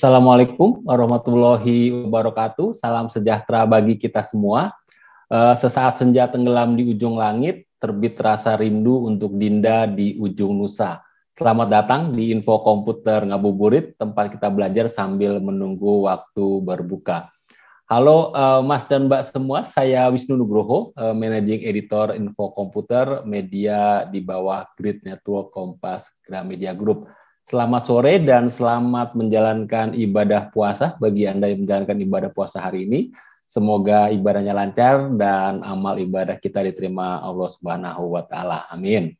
Assalamualaikum warahmatullahi wabarakatuh. Salam sejahtera bagi kita semua. Eh, sesaat senja tenggelam di ujung langit, terbit rasa rindu untuk Dinda di ujung Nusa. Selamat datang di Info Komputer Ngabuburit, tempat kita belajar sambil menunggu waktu berbuka. Halo eh, Mas dan Mbak semua, saya Wisnu Nugroho, eh, Managing Editor Info Komputer Media di bawah Grid Network Kompas Gramedia Group. Selamat sore dan selamat menjalankan ibadah puasa bagi Anda yang menjalankan ibadah puasa hari ini. Semoga ibadahnya lancar dan amal ibadah kita diterima Allah Subhanahu wa taala. Amin.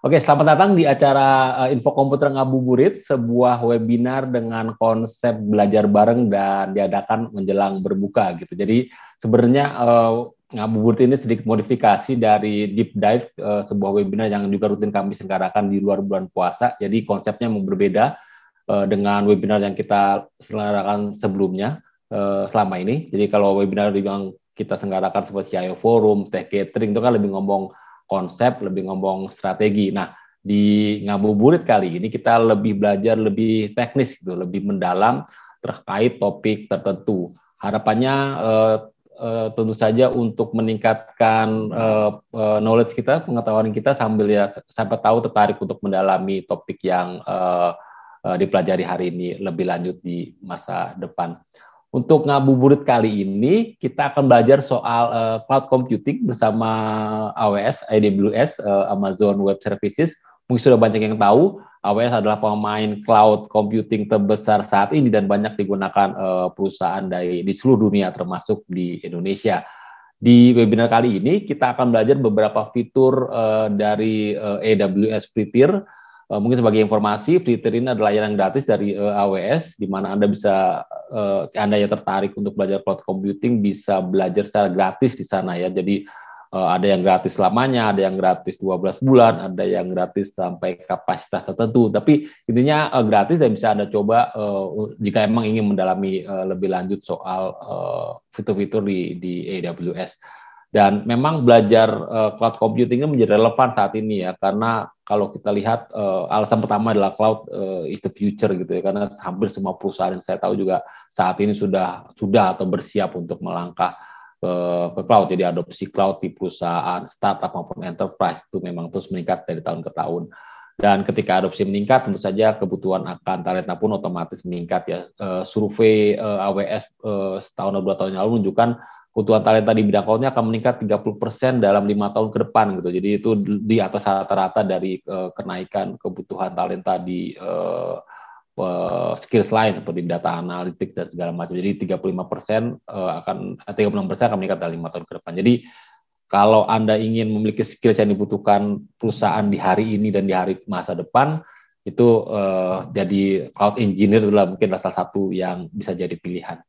Oke, selamat datang di acara eh, Info Komputer Ngabuburit, sebuah webinar dengan konsep belajar bareng dan diadakan menjelang berbuka gitu. Jadi sebenarnya eh, ngabuburit ini sedikit modifikasi dari deep dive uh, sebuah webinar yang juga rutin kami selenggarakan di luar bulan puasa. Jadi konsepnya berbeda uh, dengan webinar yang kita selenggarakan sebelumnya uh, selama ini. Jadi kalau webinar yang kita selenggarakan seperti CIO Forum, Tech Catering itu kan lebih ngomong konsep, lebih ngomong strategi. Nah, di ngabuburit kali ini kita lebih belajar lebih teknis gitu, lebih mendalam terkait topik tertentu. Harapannya uh, tentu saja untuk meningkatkan uh, uh, knowledge kita, pengetahuan kita sambil ya siapa tahu tertarik untuk mendalami topik yang uh, dipelajari hari ini lebih lanjut di masa depan. Untuk ngabuburit kali ini kita akan belajar soal uh, cloud computing bersama AWS, AWS, uh, Amazon Web Services mungkin sudah banyak yang tahu, AWS adalah pemain cloud computing terbesar saat ini dan banyak digunakan uh, perusahaan dari di seluruh dunia termasuk di Indonesia. Di webinar kali ini kita akan belajar beberapa fitur uh, dari uh, eh, AWS Free Tier. Uh, mungkin sebagai informasi, Free Tier ini adalah layanan gratis dari uh, AWS di mana Anda bisa uh, Anda yang tertarik untuk belajar cloud computing bisa belajar secara gratis di sana ya. Jadi Eh, ada yang gratis selamanya, ada yang gratis 12 bulan, ada yang gratis sampai kapasitas tertentu. Tapi intinya uh, gratis dan bisa Anda coba uh, jika emang ingin mendalami uh, lebih lanjut soal fitur fitur-fitur di, di AWS. Dan memang belajar uh, cloud computing ini menjadi relevan saat ini ya, karena kalau kita lihat uh, alasan pertama adalah cloud uh, is the future gitu ya, karena hampir semua perusahaan yang saya tahu juga saat ini sudah sudah atau bersiap untuk melangkah ke, ke cloud. Jadi adopsi cloud di perusahaan startup maupun enterprise itu memang terus meningkat dari tahun ke tahun. Dan ketika adopsi meningkat, tentu saja kebutuhan akan talenta pun otomatis meningkat ya. Eh, survei eh, AWS eh, setahun atau dua tahun yang lalu menunjukkan kebutuhan talenta di bidang cloudnya akan meningkat 30% dalam lima tahun ke depan gitu. Jadi itu di atas rata-rata dari kenaikan kebutuhan talenta di Eh, skills lain seperti data analitik dan segala macam. Jadi 35 persen eh, akan 36 eh, persen akan meningkat dalam lima tahun ke depan. Jadi kalau anda ingin memiliki skills yang dibutuhkan perusahaan di hari ini dan di hari masa depan itu uh, jadi cloud engineer adalah mungkin salah satu yang bisa jadi pilihan.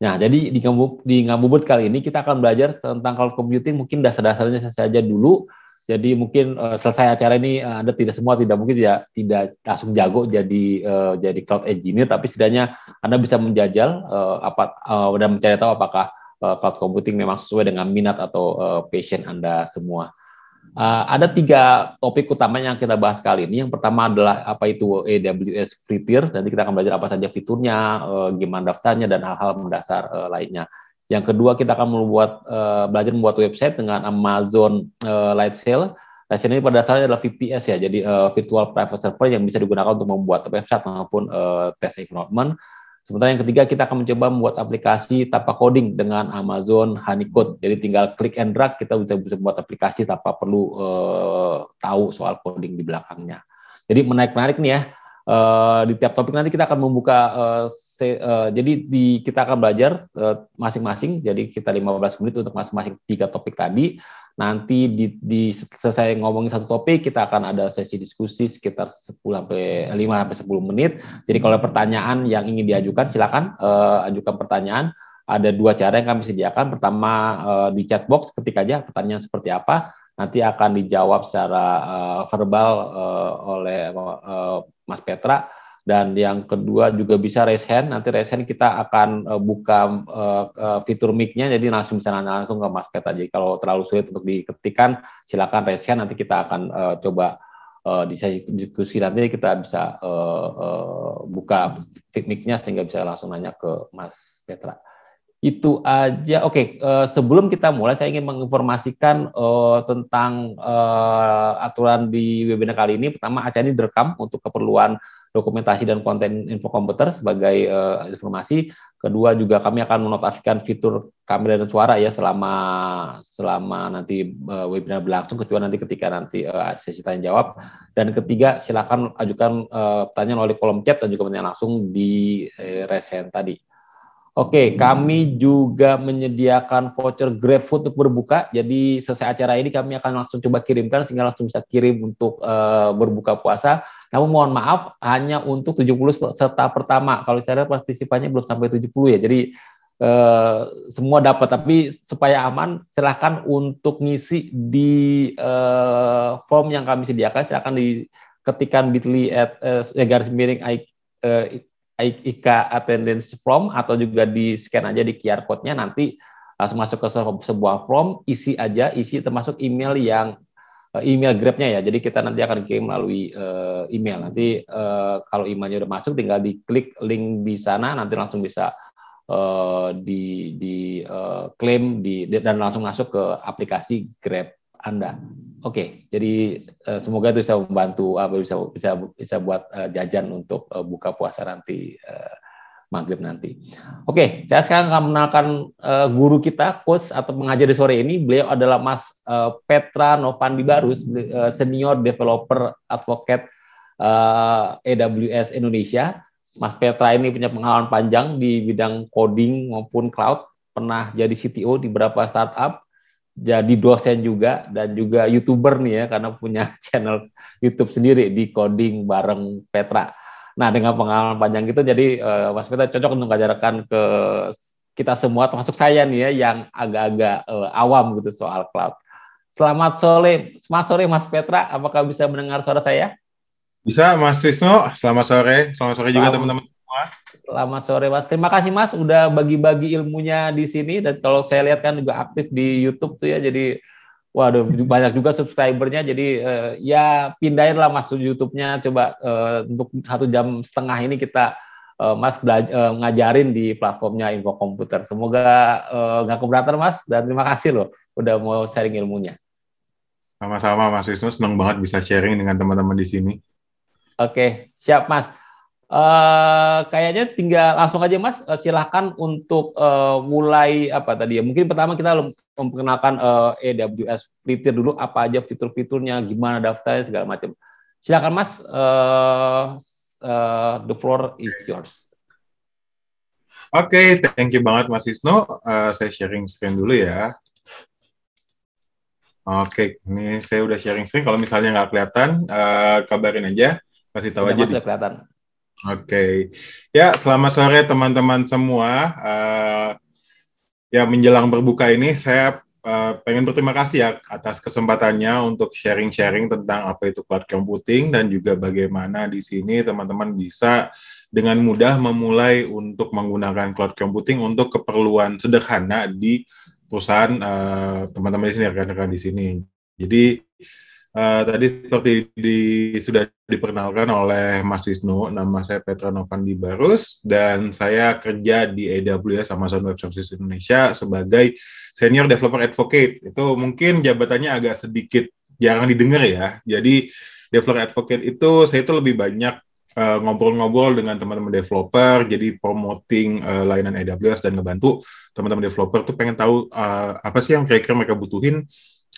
Nah, jadi di, Ngabubut di Ngabuburit kali ini kita akan belajar tentang cloud computing mungkin dasar-dasarnya saja dulu jadi mungkin uh, selesai acara ini uh, Anda tidak semua tidak mungkin ya tidak langsung jago jadi uh, jadi cloud engineer tapi setidaknya Anda bisa menjajal uh, apa uh, dan mencari tahu apakah uh, cloud computing memang sesuai dengan minat atau uh, passion Anda semua. Uh, ada tiga topik utama yang kita bahas kali ini. Yang pertama adalah apa itu AWS Free Tier. Nanti kita akan belajar apa saja fiturnya, uh, gimana daftarnya, dan hal-hal mendasar uh, lainnya. Yang kedua kita akan membuat uh, belajar membuat website dengan Amazon uh, eh, Lightsail. Lightsail ini pada dasarnya adalah VPS ya, jadi uh, virtual private server yang bisa digunakan untuk membuat website maupun uh, test environment. Sementara yang ketiga kita akan mencoba membuat aplikasi tanpa coding dengan Amazon Honeycode. Jadi tinggal klik and drag kita bisa bisa buat aplikasi tanpa perlu uh, tahu soal coding di belakangnya. Jadi menarik-menarik nih ya Uh, di tiap topik nanti kita akan membuka uh, se, uh, jadi di kita akan belajar masing-masing uh, jadi kita 15 menit untuk masing-masing tiga topik tadi nanti di, di selesai ngomongin satu topik kita akan ada sesi diskusi sekitar 10 sampai 5 sampai 10 menit jadi kalau pertanyaan yang ingin diajukan silakan uh, ajukan pertanyaan ada dua cara yang kami sediakan pertama uh, di chat box ketik aja pertanyaan seperti apa nanti akan dijawab secara uh, verbal uh, oleh uh, Mas Petra dan yang kedua juga bisa raise hand nanti raise hand kita akan uh, buka uh, uh, fitur mic-nya jadi langsung bisa nanya langsung ke Mas Petra jadi kalau terlalu sulit untuk diketikkan silakan raise hand nanti kita akan uh, coba uh, di sesi diskusi nanti kita bisa uh, uh, buka mic-nya sehingga bisa langsung nanya ke Mas Petra itu aja. Oke, okay, uh, eh, sebelum kita mulai, saya ingin menginformasikan uh, tentang uh, aturan di webinar kali ini. Pertama, acara ini direkam untuk keperluan dokumentasi dan konten info komputer sebagai uh, informasi. Kedua, juga kami akan menotasikan fitur kamera dan suara ya selama selama nanti uh, webinar berlangsung, kecuali nanti ketika nanti uh, sesi tanya jawab. Dan ketiga, silakan ajukan uh, pertanyaan oleh kolom chat dan juga pertanyaan langsung di uh, resen tadi. Oke, kami juga menyediakan voucher GrabFood untuk berbuka. Jadi selesai acara ini kami akan langsung coba kirimkan sehingga langsung bisa kirim untuk uh, berbuka puasa. Namun mohon maaf hanya untuk 70 serta pertama. Kalau saya lihat partisipannya belum sampai 70 ya. Jadi Uh, semua dapat tapi supaya aman silahkan untuk ngisi di uh, form yang kami sediakan silahkan diketikan bit.ly at uh, garis miring IK attendance form atau juga di scan aja di QR code-nya nanti langsung eh, masuk ke sebuah form, isi aja, isi termasuk email yang eh, email grabnya ya. Jadi kita nanti akan kirim melalui eh, email. Nanti kalau emailnya udah masuk, tinggal diklik link di sana, nanti langsung bisa di di uh, klaim di dan langsung masuk ke aplikasi Grab anda. Oke, okay, jadi uh, semoga itu bisa membantu apa bisa bisa bisa buat uh, jajan untuk uh, buka puasa nanti uh, maghrib nanti. Oke, okay, saya sekarang akan mengenalkan uh, guru kita, coach atau pengajar di sore ini. Beliau adalah Mas uh, Petra Novandi Barus, uh, senior developer advocate uh, AWS Indonesia. Mas Petra ini punya pengalaman panjang di bidang coding maupun cloud, pernah jadi CTO di beberapa startup jadi dosen juga dan juga youtuber nih ya karena punya channel YouTube sendiri di coding bareng Petra. Nah dengan pengalaman panjang itu jadi uh, Mas Petra cocok untuk mengajarkan ke kita semua termasuk saya nih ya yang agak-agak uh, awam gitu soal cloud. Selamat sore, selamat sore Mas Petra. Apakah bisa mendengar suara saya? Bisa Mas Wisnu. Selamat sore, selamat sore juga teman-teman semua. Selamat sore Mas. Terima kasih Mas udah bagi-bagi ilmunya di sini dan kalau saya lihat kan juga aktif di YouTube tuh ya jadi waduh banyak juga subscribernya jadi uh, ya pindahin lah Mas YouTube-nya coba uh, untuk satu jam setengah ini kita uh, Mas ngajarin di platformnya Info Komputer. Semoga nggak uh, keberatan Mas dan terima kasih loh udah mau sharing ilmunya. Sama-sama Mas Wisnu, senang banget bisa sharing dengan teman-teman di sini. Oke, siap Mas. Uh, kayaknya tinggal langsung aja Mas uh, silahkan untuk uh, mulai apa tadi ya mungkin pertama kita memperkenalkan uh, AWS Free Tier dulu apa aja fitur-fiturnya gimana daftarnya segala macam silakan Mas uh, uh, the floor is yours. Oke okay, thank you banget Mas Isno uh, saya sharing screen dulu ya. Oke, okay, ini saya udah sharing screen. Kalau misalnya nggak kelihatan, uh, kabarin aja, kasih tahu aja. Mas, kelihatan. Oke, okay. ya selamat sore teman-teman semua. Uh, ya menjelang berbuka ini saya uh, pengen berterima kasih ya atas kesempatannya untuk sharing-sharing tentang apa itu cloud computing dan juga bagaimana di sini teman-teman bisa dengan mudah memulai untuk menggunakan cloud computing untuk keperluan sederhana di perusahaan eh, teman-teman di sini rekan-rekan di sini. Jadi Eh, tadi seperti di, sudah diperkenalkan oleh Mas Wisnu, nama saya Petra Novandi Barus, dan saya kerja di AWS ya, Amazon Web Services Indonesia sebagai Senior Developer Advocate. Itu mungkin jabatannya agak sedikit jarang didengar ya. Jadi Developer Advocate itu saya itu lebih banyak eh, ngobrol-ngobrol uh, dengan teman-teman developer, jadi promoting uh, layanan AWS dan ngebantu teman-teman developer tuh pengen tahu uh, apa sih yang kira-kira mereka butuhin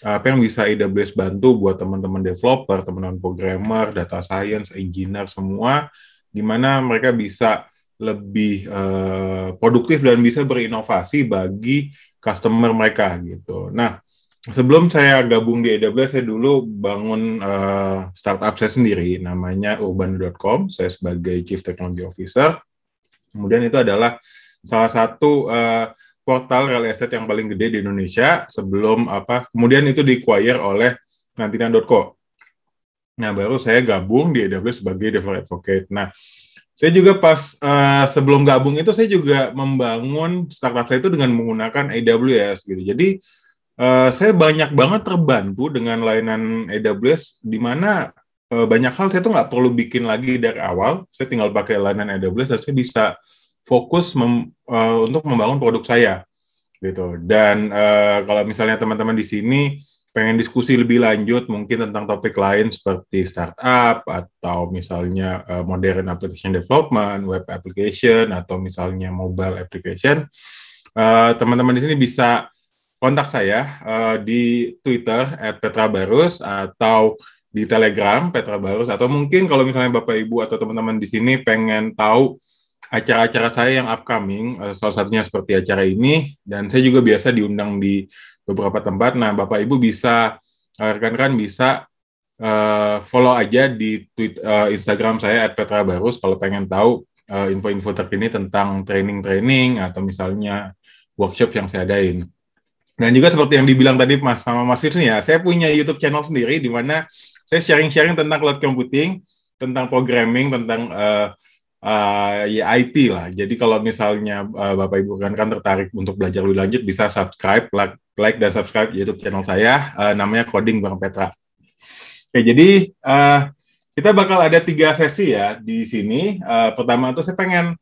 apa yang bisa AWS bantu buat teman-teman developer, teman-teman programmer, data science, engineer semua, gimana mereka bisa lebih uh, produktif dan bisa berinovasi bagi customer mereka gitu. Nah, sebelum saya gabung di AWS, saya dulu bangun uh, startup saya sendiri, namanya urban.com. Saya sebagai Chief Technology Officer. Kemudian itu adalah salah satu uh, portal real estate yang paling gede di Indonesia sebelum apa kemudian itu diacquire oleh nantinan.co. Nah, baru saya gabung di AWS sebagai developer advocate. Nah, saya juga pas uh, sebelum gabung itu saya juga membangun startup saya itu dengan menggunakan AWS gitu. Jadi uh, saya banyak banget terbantu dengan layanan AWS di mana uh, banyak hal saya tuh nggak perlu bikin lagi dari awal. Saya tinggal pakai layanan AWS dan saya bisa fokus mem, uh, untuk membangun produk saya gitu. Dan uh, kalau misalnya teman-teman di sini pengen diskusi lebih lanjut mungkin tentang topik lain seperti startup atau misalnya uh, modern application development, web application atau misalnya mobile application, teman-teman uh, di sini bisa kontak saya uh, di Twitter @petrabarus atau di Telegram petrabarus atau mungkin kalau misalnya Bapak Ibu atau teman-teman di sini pengen tahu acara-acara saya yang upcoming, eh, salah satunya seperti acara ini, dan saya juga biasa diundang di beberapa tempat. Nah, Bapak Ibu bisa, eh, rekan-rekan bisa uh, follow aja di tweet, uh, Instagram saya @petrabarus kalau pengen tahu info-info uh, terkini tentang training-training atau misalnya workshop yang saya adain. Dan juga seperti yang dibilang tadi Mas sama Mas Krisni ya, saya punya YouTube channel sendiri di mana saya sharing-sharing tentang cloud computing, tentang programming, tentang uh, uh, ya IT lah. Jadi kalau misalnya uh, Bapak Ibu kan, kan tertarik untuk belajar lebih lanjut bisa subscribe, like, like dan subscribe YouTube channel saya uh, namanya Coding Bang Petra. Oke, jadi uh, kita bakal ada tiga sesi ya di sini. Uh, pertama itu saya pengen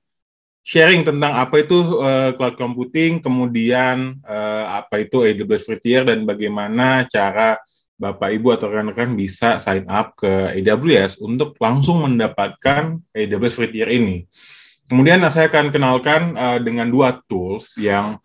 sharing tentang apa itu uh, cloud computing, kemudian uh, apa itu AWS Frontier dan bagaimana cara Bapak Ibu atau rekan-rekan bisa sign up ke AWS untuk langsung mendapatkan AWS Free Tier ini. Kemudian nah, saya akan kenalkan uh, dengan dua tools yang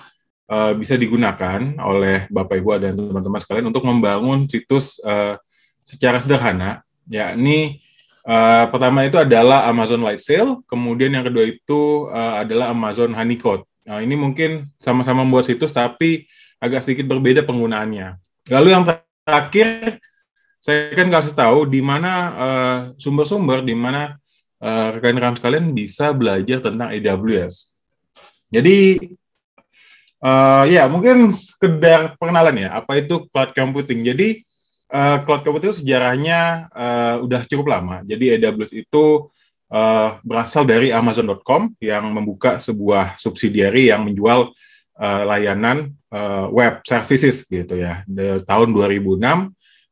uh, bisa digunakan oleh Bapak Ibu dan teman-teman sekalian untuk membangun situs uh, secara sederhana, yakni uh, pertama itu adalah Amazon Light Sale, kemudian yang kedua itu uh, adalah Amazon Honeycode. Nah, ini mungkin sama-sama membuat situs tapi agak sedikit berbeda penggunaannya. Lalu yang terakhir saya kan kasih tahu di mana uh, sumber-sumber di mana uh, rekan-rekan sekalian bisa belajar tentang AWS. Jadi uh, ya mungkin sekedar perkenalan ya apa itu cloud computing. Jadi uh, cloud computing sejarahnya uh, udah cukup lama. Jadi AWS itu uh, berasal dari Amazon.com yang membuka sebuah subsidiary yang menjual uh, layanan uh, web services gitu ya di tahun 2006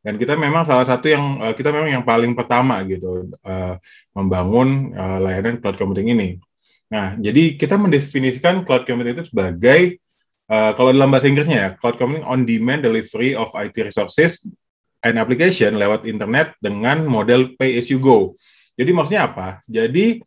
dan kita memang salah satu yang uh, kita memang yang paling pertama gitu uh, membangun uh, layanan cloud computing ini. Nah, jadi kita mendefinisikan cloud computing itu sebagai uh, kalau dalam bahasa Inggrisnya ya, cloud computing on demand delivery of IT resources and application lewat internet dengan model pay as you go. Jadi maksudnya apa? Jadi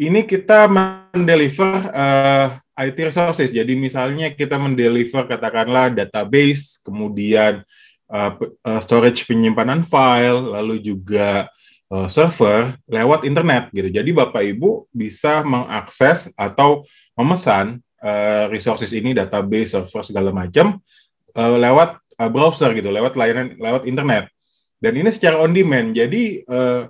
ini kita mendeliver uh, IT resources. Jadi misalnya kita mendeliver katakanlah database, kemudian uh, uh, storage penyimpanan file, lalu juga uh, server lewat internet gitu. Jadi Bapak Ibu bisa mengakses atau memesan uh, resources ini database, server segala macam uh, lewat uh, browser gitu, lewat layanan lewat internet. Dan ini secara on demand. Jadi uh,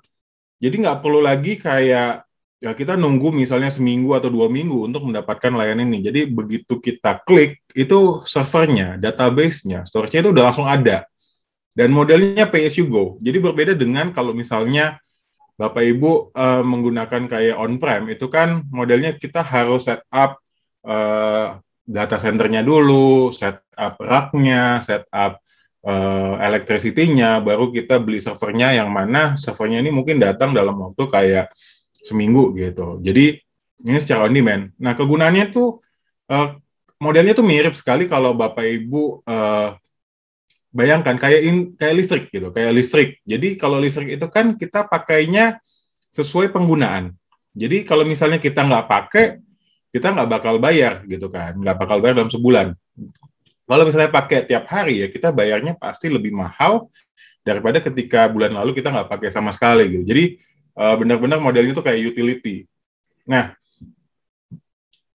jadi nggak perlu lagi kayak ya kita nunggu misalnya seminggu atau dua minggu untuk mendapatkan layanan ini. Jadi begitu kita klik, itu servernya, database-nya, storage-nya itu udah langsung ada. Dan modelnya pay as you go. Jadi berbeda dengan kalau misalnya Bapak Ibu uh, menggunakan kayak on-prem, itu kan modelnya kita harus setup uh, eh, data centernya dulu, setup raknya, setup uh, eh, electricity-nya, baru kita beli servernya yang mana servernya ini mungkin datang dalam waktu kayak seminggu gitu. Jadi ini secara on demand. Nah kegunaannya tuh eh, modelnya tuh mirip sekali kalau bapak ibu uh, bayangkan kayak in, kayak listrik gitu, kayak listrik. Jadi kalau listrik itu kan kita pakainya sesuai penggunaan. Jadi kalau misalnya kita nggak pakai, kita nggak bakal bayar gitu kan, nggak bakal bayar dalam sebulan. Kalau misalnya pakai tiap hari ya kita bayarnya pasti lebih mahal daripada ketika bulan lalu kita nggak pakai sama sekali gitu. Jadi Eh, benar-benar modelnya itu kayak utility. Nah,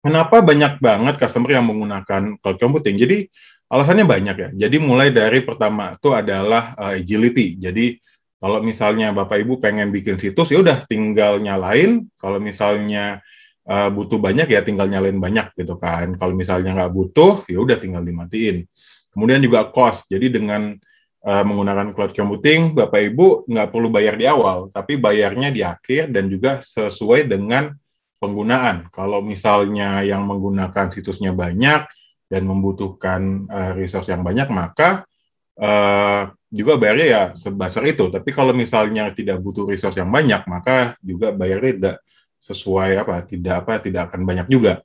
kenapa banyak banget customer yang menggunakan cloud computing? Jadi alasannya banyak ya. Jadi mulai dari pertama itu adalah uh, agility. Jadi kalau misalnya Bapak Ibu pengen bikin situs ya udah tinggal nyalain. Kalau misalnya uh, butuh banyak ya tinggal nyalain banyak gitu kan. Kalau misalnya nggak butuh ya udah tinggal dimatiin. Kemudian juga cost. Jadi dengan uh, menggunakan cloud computing, Bapak Ibu nggak perlu bayar di awal, tapi bayarnya di akhir dan juga sesuai dengan penggunaan. Kalau misalnya yang menggunakan situsnya banyak dan membutuhkan uh, resource yang banyak, maka uh, juga bayarnya ya sebesar itu. Tapi kalau misalnya tidak butuh resource yang banyak, maka juga bayarnya tidak sesuai apa tidak apa tidak akan banyak juga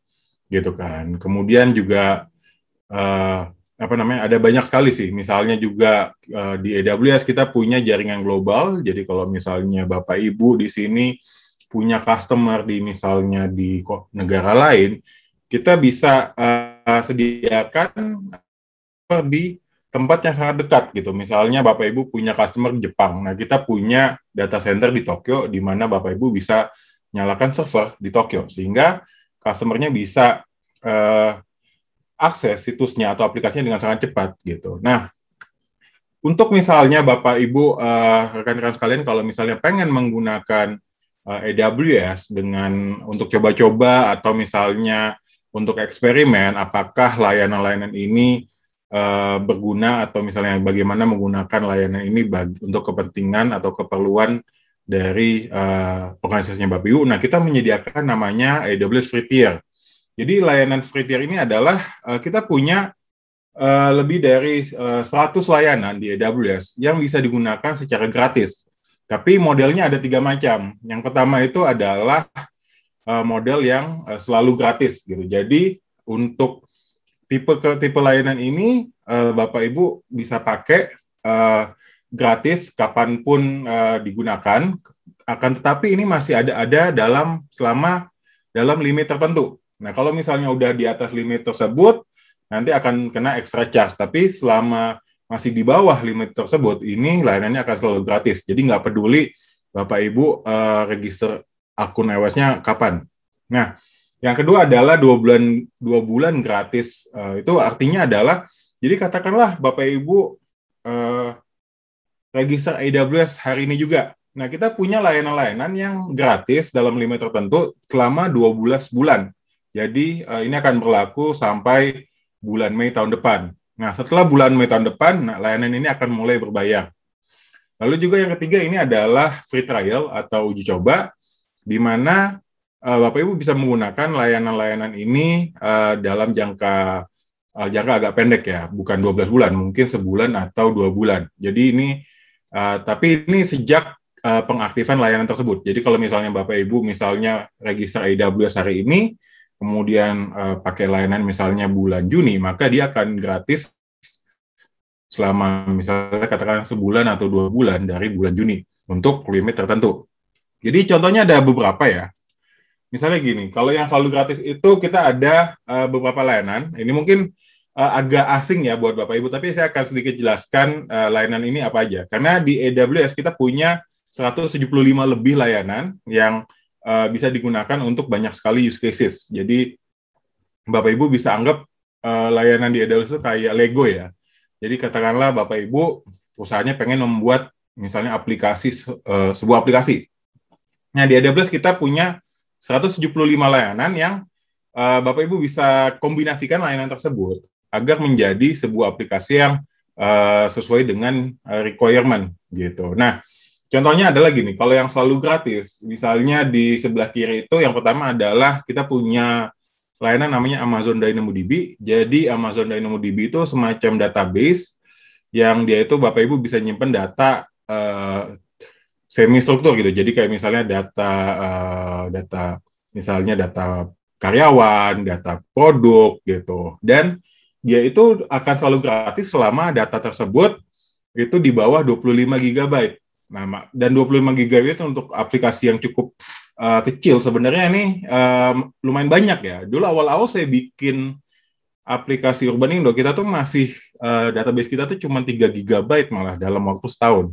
gitu kan. Kemudian juga uh, apa namanya ada banyak sekali sih misalnya juga uh, di AWS kita punya jaringan global jadi kalau misalnya bapak ibu di sini punya customer di misalnya di negara lain kita bisa uh, sediakan di tempat yang sangat dekat gitu misalnya bapak ibu punya customer di Jepang nah kita punya data center di Tokyo di mana bapak ibu bisa nyalakan server di Tokyo sehingga customernya bisa uh, akses situsnya atau aplikasinya dengan sangat cepat gitu. Nah, untuk misalnya Bapak Ibu eh, rekan-rekan uh, sekalian kalau misalnya pengen menggunakan uh, eh, AWS dengan untuk coba-coba atau misalnya untuk eksperimen apakah layanan-layanan ini uh, berguna atau misalnya bagaimana menggunakan layanan ini bagi, untuk kepentingan atau keperluan dari uh, organisasinya Bapak Ibu. Nah, kita menyediakan namanya AWS Free Tier. Jadi layanan free tier ini adalah uh, kita punya uh, lebih dari uh, eh, 100 layanan di AWS yang bisa digunakan secara gratis. Tapi modelnya ada tiga macam. Yang pertama itu adalah uh, model yang uh, selalu gratis gitu. Jadi untuk tipe ke tipe layanan ini uh, Bapak Ibu bisa pakai uh, gratis kapanpun uh, digunakan. Akan tetapi ini masih ada ada dalam selama dalam limit tertentu. Nah, kalau misalnya udah di atas limit tersebut, nanti akan kena extra charge. Tapi selama masih di bawah limit tersebut, ini layanannya akan selalu gratis. Jadi nggak peduli Bapak Ibu uh, register akun ios nya kapan. Nah, yang kedua adalah dua bulan dua bulan gratis. Uh, itu artinya adalah, jadi katakanlah Bapak Ibu uh, register AWS hari ini juga. Nah, kita punya layanan-layanan yang gratis dalam limit tertentu selama 12 bulan. Jadi uh, ini akan berlaku sampai bulan Mei tahun depan. Nah, setelah bulan Mei tahun depan, nah, layanan ini akan mulai berbayar. Lalu juga yang ketiga ini adalah free trial atau uji coba, di mana uh, Bapak Ibu bisa menggunakan layanan-layanan ini uh, dalam jangka uh, jangka agak pendek ya, bukan 12 bulan, mungkin sebulan atau dua bulan. Jadi ini, uh, tapi ini sejak uh, pengaktifan layanan tersebut. Jadi kalau misalnya Bapak Ibu misalnya register AWS hari ini, kemudian uh, pakai layanan misalnya bulan Juni, maka dia akan gratis selama misalnya katakan sebulan atau dua bulan dari bulan Juni untuk limit tertentu. Jadi contohnya ada beberapa ya. Misalnya gini, kalau yang selalu gratis itu kita ada uh, beberapa layanan. Ini mungkin uh, agak asing ya buat Bapak Ibu, tapi saya akan sedikit jelaskan uh, layanan ini apa aja. Karena di AWS kita punya 175 lebih layanan yang Eh, bisa digunakan untuk banyak sekali use cases. Jadi Bapak Ibu bisa anggap uh, layanan di AWS itu kayak Lego ya. Jadi katakanlah Bapak Ibu usahanya pengen membuat misalnya aplikasi uh, sebuah aplikasi. Nah, di AWS kita punya 175 layanan yang uh, Bapak Ibu bisa kombinasikan layanan tersebut agar menjadi sebuah aplikasi yang uh, sesuai dengan requirement gitu. Nah, Contohnya adalah gini, kalau yang selalu gratis, misalnya di sebelah kiri itu yang pertama adalah kita punya layanan namanya Amazon DynamoDB. Jadi Amazon DynamoDB itu semacam database yang dia itu Bapak Ibu bisa nyimpan data uh, eh, semi struktur gitu. Jadi kayak misalnya data uh, data misalnya data karyawan, data produk gitu. Dan dia itu akan selalu gratis selama data tersebut itu di bawah 25 GB. Nah, dan 25 GB itu untuk aplikasi yang cukup uh, kecil sebenarnya ini um, lumayan banyak ya. Dulu awal-awal saya bikin aplikasi Urban Indo, kita tuh masih uh, database kita tuh cuma 3 GB malah dalam waktu setahun.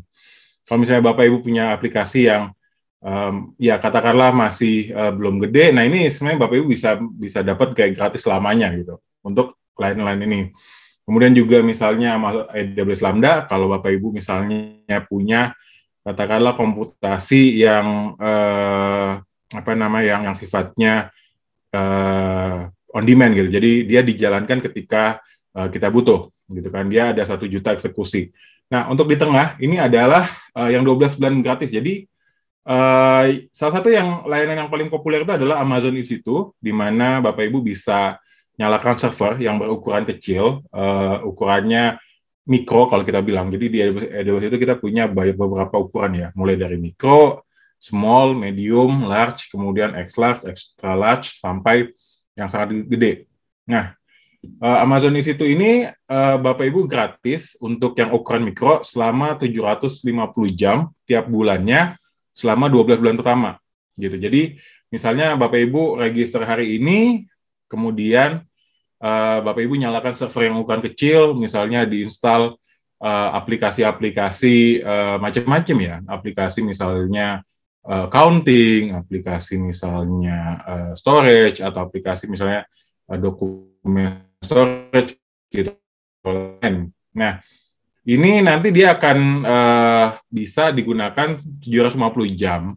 Kalau misalnya Bapak Ibu punya aplikasi yang um, ya katakanlah masih uh, belum gede, nah ini sebenarnya Bapak Ibu bisa bisa dapat kayak gratis lamanya gitu untuk lain-lain ini. Kemudian juga misalnya AWS Lambda, kalau Bapak Ibu misalnya punya katakanlah komputasi yang eh, apa nama yang yang sifatnya eh, on demand gitu. Jadi dia dijalankan ketika eh, kita butuh gitu kan. Dia ada satu juta eksekusi. Nah, untuk di tengah ini adalah eh, yang yang 12 bulan gratis. Jadi eh, salah satu yang layanan yang paling populer itu adalah Amazon EC2 di mana Bapak Ibu bisa nyalakan server yang berukuran kecil, eh, ukurannya mikro kalau kita bilang. Jadi di AWS itu kita punya banyak beberapa ukuran ya, mulai dari mikro, small, medium, large, kemudian extra large, extra large, sampai yang sangat gede. Nah, eh, Amazon di situ ini eh, Bapak Ibu gratis untuk yang ukuran mikro selama 750 jam tiap bulannya selama 12 bulan pertama gitu. Jadi misalnya Bapak Ibu register hari ini kemudian Eh, Bapak Ibu nyalakan server yang ukuran kecil, misalnya diinstal eh, aplikasi-aplikasi uh, macam-macam ya, aplikasi misalnya uh, counting, aplikasi misalnya uh, storage atau aplikasi misalnya uh, dokumen storage gitu. Nah, ini nanti dia akan uh, bisa digunakan 750 jam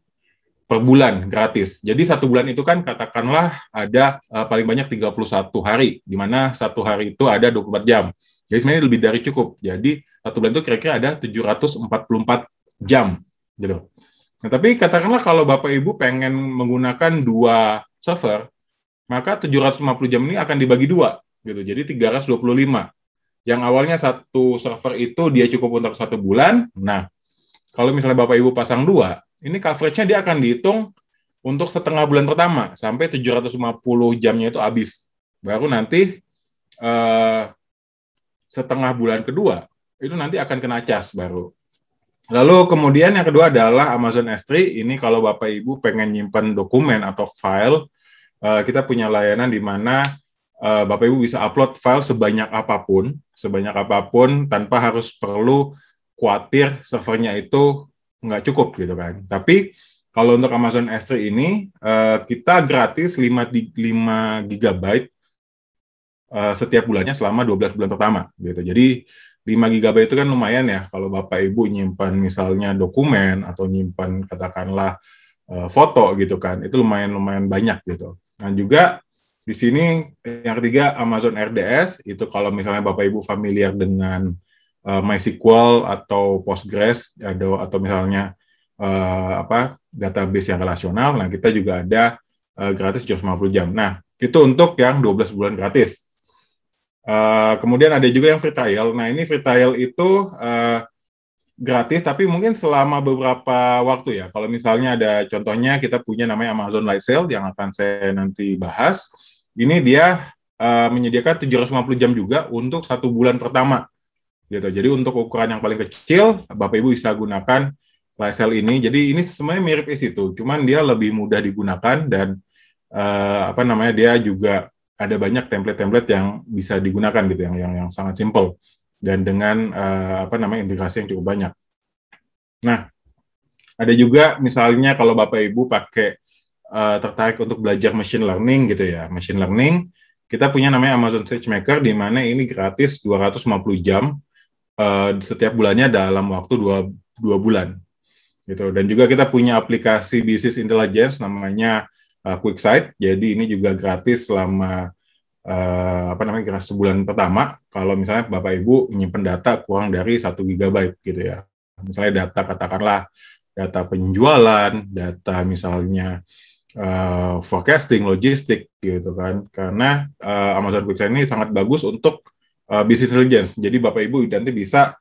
per bulan gratis. Jadi satu bulan itu kan katakanlah ada uh, paling banyak 31 hari, di mana satu hari itu ada 24 jam. Jadi sebenarnya lebih dari cukup. Jadi satu bulan itu kira-kira ada 744 jam gitu. Nah, tapi katakanlah kalau Bapak Ibu pengen menggunakan dua server, maka 750 jam ini akan dibagi dua gitu. Jadi 325. Yang awalnya satu server itu dia cukup untuk satu bulan. Nah, kalau misalnya Bapak Ibu pasang dua, ini coveragenya dia akan dihitung untuk setengah bulan pertama sampai 750 jamnya itu habis. Baru nanti uh, setengah bulan kedua itu nanti akan kena cas baru. Lalu kemudian yang kedua adalah Amazon S3. Ini kalau Bapak Ibu pengen nyimpan dokumen atau file, eh, kita punya layanan di mana eh, Bapak Ibu bisa upload file sebanyak apapun, sebanyak apapun tanpa harus perlu khawatir servernya itu nggak cukup gitu kan. Tapi kalau untuk Amazon S3 ini uh, kita gratis 5 5 GB uh, setiap bulannya selama 12 bulan pertama gitu. Jadi 5 GB itu kan lumayan ya kalau Bapak Ibu nyimpan misalnya dokumen atau nyimpan katakanlah uh, foto gitu kan. Itu lumayan lumayan banyak gitu. dan juga di sini yang ketiga Amazon RDS itu kalau misalnya Bapak Ibu familiar dengan uh, MySQL atau Postgres atau atau misalnya uh, apa database yang relasional. Nah, kita juga ada uh, gratis 750 jam. Nah, itu untuk yang 12 bulan gratis. Uh, kemudian ada juga yang free trial. Nah, ini free trial itu uh, gratis, tapi mungkin selama beberapa waktu ya. Kalau misalnya ada contohnya, kita punya namanya Amazon Live Sale yang akan saya nanti bahas. Ini dia uh, menyediakan 750 jam juga untuk satu bulan pertama gitu. Jadi untuk ukuran yang paling kecil, Bapak Ibu bisa gunakan Lysel ini. Jadi ini semuanya mirip isi itu, cuman dia lebih mudah digunakan dan uh, apa namanya dia juga ada banyak template-template yang bisa digunakan gitu, yang yang, yang sangat simple dan dengan uh, apa namanya integrasi yang cukup banyak. Nah, ada juga misalnya kalau Bapak Ibu pakai uh, tertarik untuk belajar machine learning gitu ya, machine learning kita punya namanya Amazon SageMaker di mana ini gratis 250 jam Eh, setiap bulannya dalam waktu dua, dua bulan gitu dan juga kita punya aplikasi bisnis intelligence namanya uh, eh, QuickSight jadi ini juga gratis selama uh, apa namanya kira sebulan pertama kalau misalnya bapak ibu menyimpan data kurang dari satu gigabyte gitu ya misalnya data katakanlah data penjualan data misalnya uh, forecasting logistik gitu kan karena uh, Amazon QuickSight ini sangat bagus untuk uh, business intelligence. Jadi Bapak Ibu nanti bisa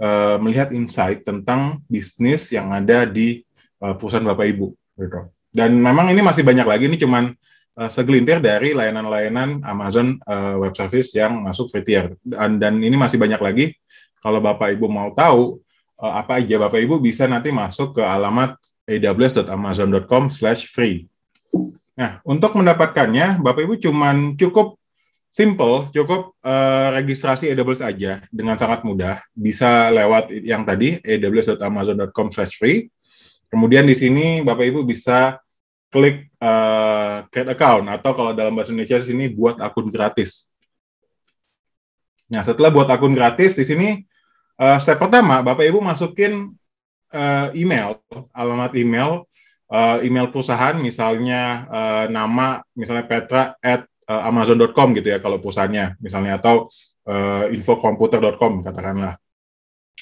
uh, melihat insight tentang bisnis yang ada di uh, perusahaan Bapak Ibu. betul. Gitu. Dan memang ini masih banyak lagi, ini cuman uh, segelintir dari layanan-layanan Amazon uh, Web Service yang masuk free tier. Dan, dan ini masih banyak lagi. Kalau Bapak Ibu mau tahu uh, apa aja Bapak Ibu bisa nanti masuk ke alamat aws.amazon.com/free. Nah, untuk mendapatkannya, Bapak Ibu cuman cukup simple, cukup uh, registrasi AWS aja dengan sangat mudah. Bisa lewat yang tadi aws.amazon.com/free. Kemudian di sini Bapak Ibu bisa klik uh, create account atau kalau dalam bahasa Indonesia di sini buat akun gratis. Nah, setelah buat akun gratis di sini uh, step pertama Bapak Ibu masukin uh, email, alamat email uh, email perusahaan misalnya uh, nama misalnya petra at uh, eh, Amazon.com gitu ya kalau perusahaannya misalnya atau uh, eh, infokomputer.com katakanlah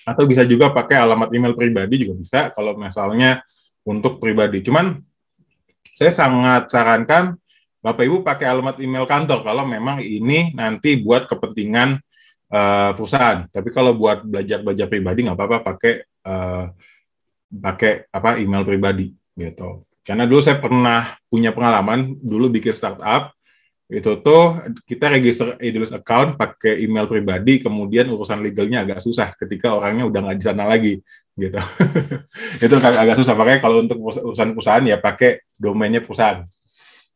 atau bisa juga pakai alamat email pribadi juga bisa kalau misalnya untuk pribadi cuman saya sangat sarankan Bapak Ibu pakai alamat email kantor kalau memang ini nanti buat kepentingan uh, perusahaan. Tapi kalau buat belajar-belajar pribadi nggak apa-apa pakai uh, pakai apa email pribadi gitu. Karena dulu saya pernah punya pengalaman dulu bikin startup itu tuh kita register Idolus account pakai email pribadi, kemudian urusan legalnya agak susah ketika orangnya udah nggak di sana lagi, gitu. itu agak, susah. Makanya kalau untuk urusan perusahaan ya pakai domainnya perusahaan.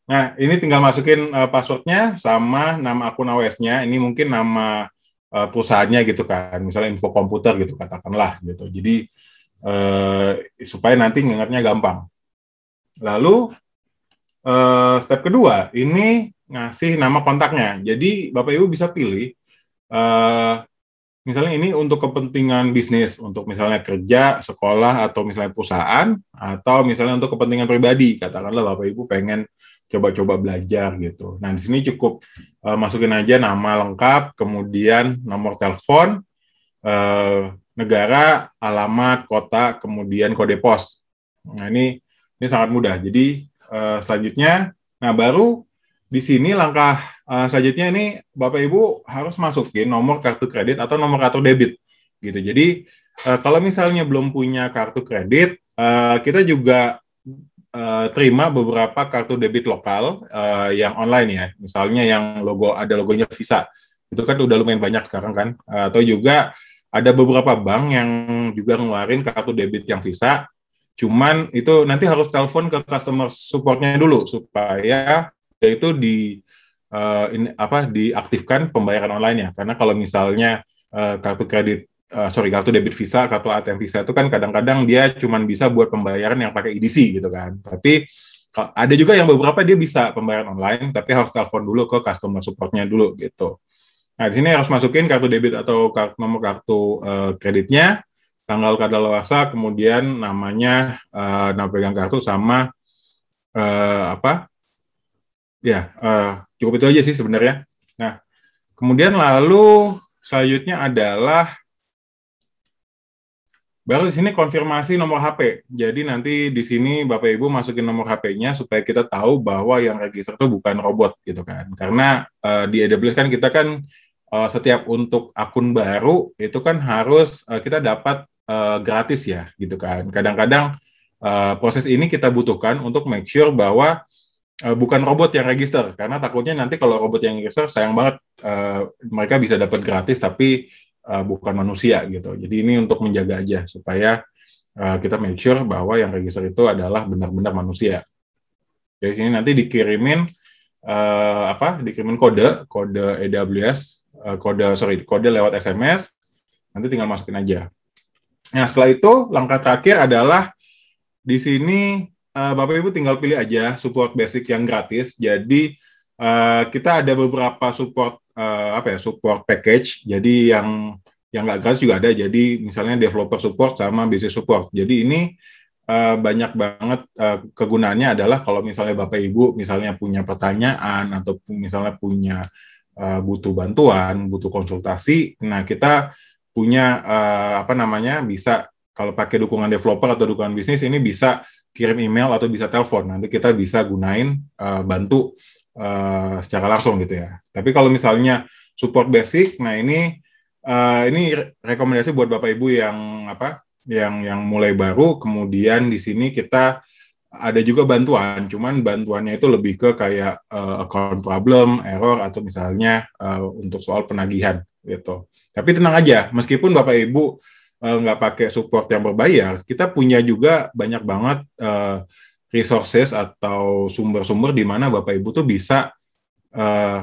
Nah, ini tinggal masukin uh, passwordnya sama nama akun AWS-nya. Ini mungkin nama uh, perusahaannya gitu kan, misalnya info komputer gitu katakanlah gitu. Jadi uh, supaya nanti ngingatnya gampang. Lalu Uh, step kedua, ini ngasih nama kontaknya. Jadi Bapak Ibu bisa pilih, uh, misalnya ini untuk kepentingan bisnis, untuk misalnya kerja, sekolah, atau misalnya perusahaan, atau misalnya untuk kepentingan pribadi. Katakanlah Bapak Ibu pengen coba-coba belajar gitu. Nah di sini cukup uh, masukin aja nama lengkap, kemudian nomor telepon, uh, negara, alamat, kota, kemudian kode pos. Nah ini ini sangat mudah. Jadi Eh, selanjutnya. Nah, baru di sini langkah uh, selanjutnya ini Bapak Ibu harus masukin nomor kartu kredit atau nomor kartu debit gitu. Jadi uh, kalau misalnya belum punya kartu kredit, uh, kita juga uh, terima beberapa kartu debit lokal uh, yang online ya. Misalnya yang logo ada logonya Visa. Itu kan udah lumayan banyak sekarang kan. Uh, atau juga ada beberapa bank yang juga ngeluarin kartu debit yang Visa Cuman itu nanti harus telepon ke customer supportnya dulu supaya itu di uh, eh, in, apa diaktifkan pembayaran online ya Karena kalau misalnya uh, kartu kredit uh, sorry kartu debit Visa, kartu ATM Visa itu kan kadang-kadang dia cuma bisa buat pembayaran yang pakai EDC gitu kan. Tapi ada juga yang beberapa dia bisa pembayaran online, tapi harus telepon dulu ke customer supportnya dulu gitu. Nah di sini harus masukin kartu debit atau kartu, nomor kartu uh, kreditnya, tanggal kadaluarsa, kemudian namanya uh, eh, nama pegang kartu sama uh, apa? Ya, uh, cukup itu aja sih sebenarnya. Nah, kemudian lalu selanjutnya adalah baru di sini konfirmasi nomor HP. Jadi nanti di sini Bapak Ibu masukin nomor HP-nya supaya kita tahu bahwa yang register itu bukan robot gitu kan. Karena uh, di AWS kan kita kan setiap untuk akun baru itu kan harus kita dapat uh, gratis ya gitu kan. Kadang-kadang uh, proses ini kita butuhkan untuk make sure bahwa uh, bukan robot yang register karena takutnya nanti kalau robot yang register sayang banget uh, mereka bisa dapat gratis tapi uh, bukan manusia gitu. Jadi ini untuk menjaga aja supaya uh, kita make sure bahwa yang register itu adalah benar-benar manusia. jadi ini nanti dikirimin uh, apa? Dikirimin kode, kode AWS, kode sorry, kode lewat SMS. Nanti tinggal masukin aja. Nah, setelah itu langkah terakhir adalah di sini uh, Bapak Ibu tinggal pilih aja support basic yang gratis. Jadi uh, kita ada beberapa support uh, apa ya support package. Jadi yang yang nggak gratis juga ada. Jadi misalnya developer support sama business support. Jadi ini uh, banyak banget uh, kegunaannya adalah kalau misalnya Bapak Ibu misalnya punya pertanyaan atau misalnya punya uh, butuh bantuan, butuh konsultasi. Nah kita punya uh, apa namanya bisa kalau pakai dukungan developer atau dukungan bisnis ini bisa kirim email atau bisa telepon nanti kita bisa gunain uh, bantu uh, secara langsung gitu ya tapi kalau misalnya support basic nah ini uh, ini rekomendasi buat bapak ibu yang apa yang yang mulai baru kemudian di sini kita ada juga bantuan cuman bantuannya itu lebih ke kayak uh, account problem error atau misalnya uh, untuk soal penagihan gitu. Tapi tenang aja, meskipun Bapak Ibu eh, nggak uh, pakai support yang berbayar, kita punya juga banyak banget uh, resources atau sumber-sumber di mana Bapak Ibu tuh bisa uh,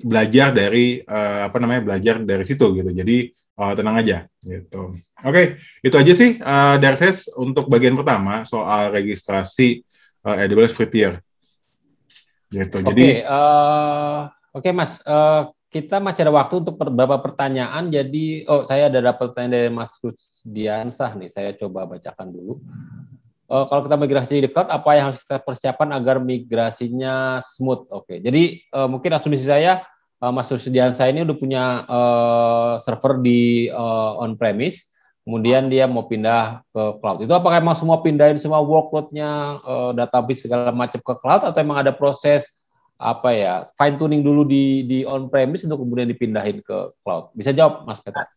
belajar dari uh, apa namanya belajar dari situ gitu. Jadi uh, tenang aja gitu. Oke, okay, itu aja sih uh, dari saya untuk bagian pertama soal registrasi uh, AWS Free Tier. Gitu. Okay, Jadi uh, oke okay, Mas, uh, kita masih ada waktu untuk beberapa pertanyaan. Jadi, oh saya ada dapat pertanyaan dari Mas Rusdiansah nih. Saya coba bacakan dulu. Uh, kalau kita migrasi di cloud, apa yang harus kita persiapkan agar migrasinya smooth? Oke, okay. jadi uh, mungkin asumsi saya, uh, Mas Rusdiansah ini udah punya uh, server di uh, on-premise, kemudian dia mau pindah ke cloud. Itu apakah emang semua pindahin semua workloadnya, uh, database segala macam ke cloud, atau emang ada proses apa ya fine tuning dulu di di on premise untuk kemudian dipindahin ke cloud? Bisa jawab Mas Peter?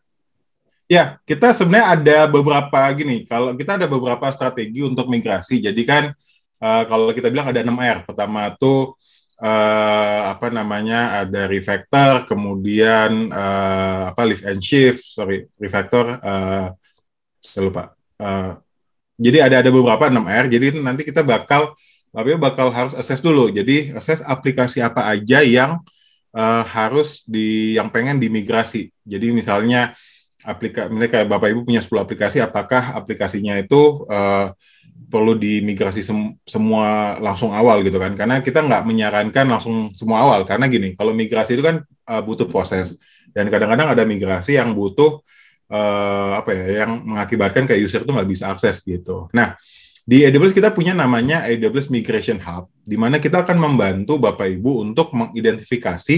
Ya, kita sebenarnya ada beberapa gini. Kalau kita ada beberapa strategi untuk migrasi. Jadi kan uh, kalau kita bilang ada 6R. Pertama tuh eh, uh, apa namanya? ada refactor, kemudian uh, apa lift and shift, sorry, refactor uh, saya lupa. Uh, jadi ada ada beberapa 6R. Jadi nanti kita bakal tapi bakal harus akses dulu. Jadi akses aplikasi apa aja yang uh, harus di yang pengen dimigrasi. Jadi misalnya aplikasi mereka Bapak Ibu punya 10 aplikasi, apakah aplikasinya itu uh, perlu dimigrasi sem semua langsung awal gitu kan karena kita nggak menyarankan langsung semua awal karena gini kalau migrasi itu kan uh, butuh proses dan kadang-kadang ada migrasi yang butuh uh, apa ya yang mengakibatkan kayak user tuh nggak bisa akses gitu nah di AWS kita punya namanya AWS Migration Hub, di mana kita akan membantu Bapak Ibu untuk mengidentifikasi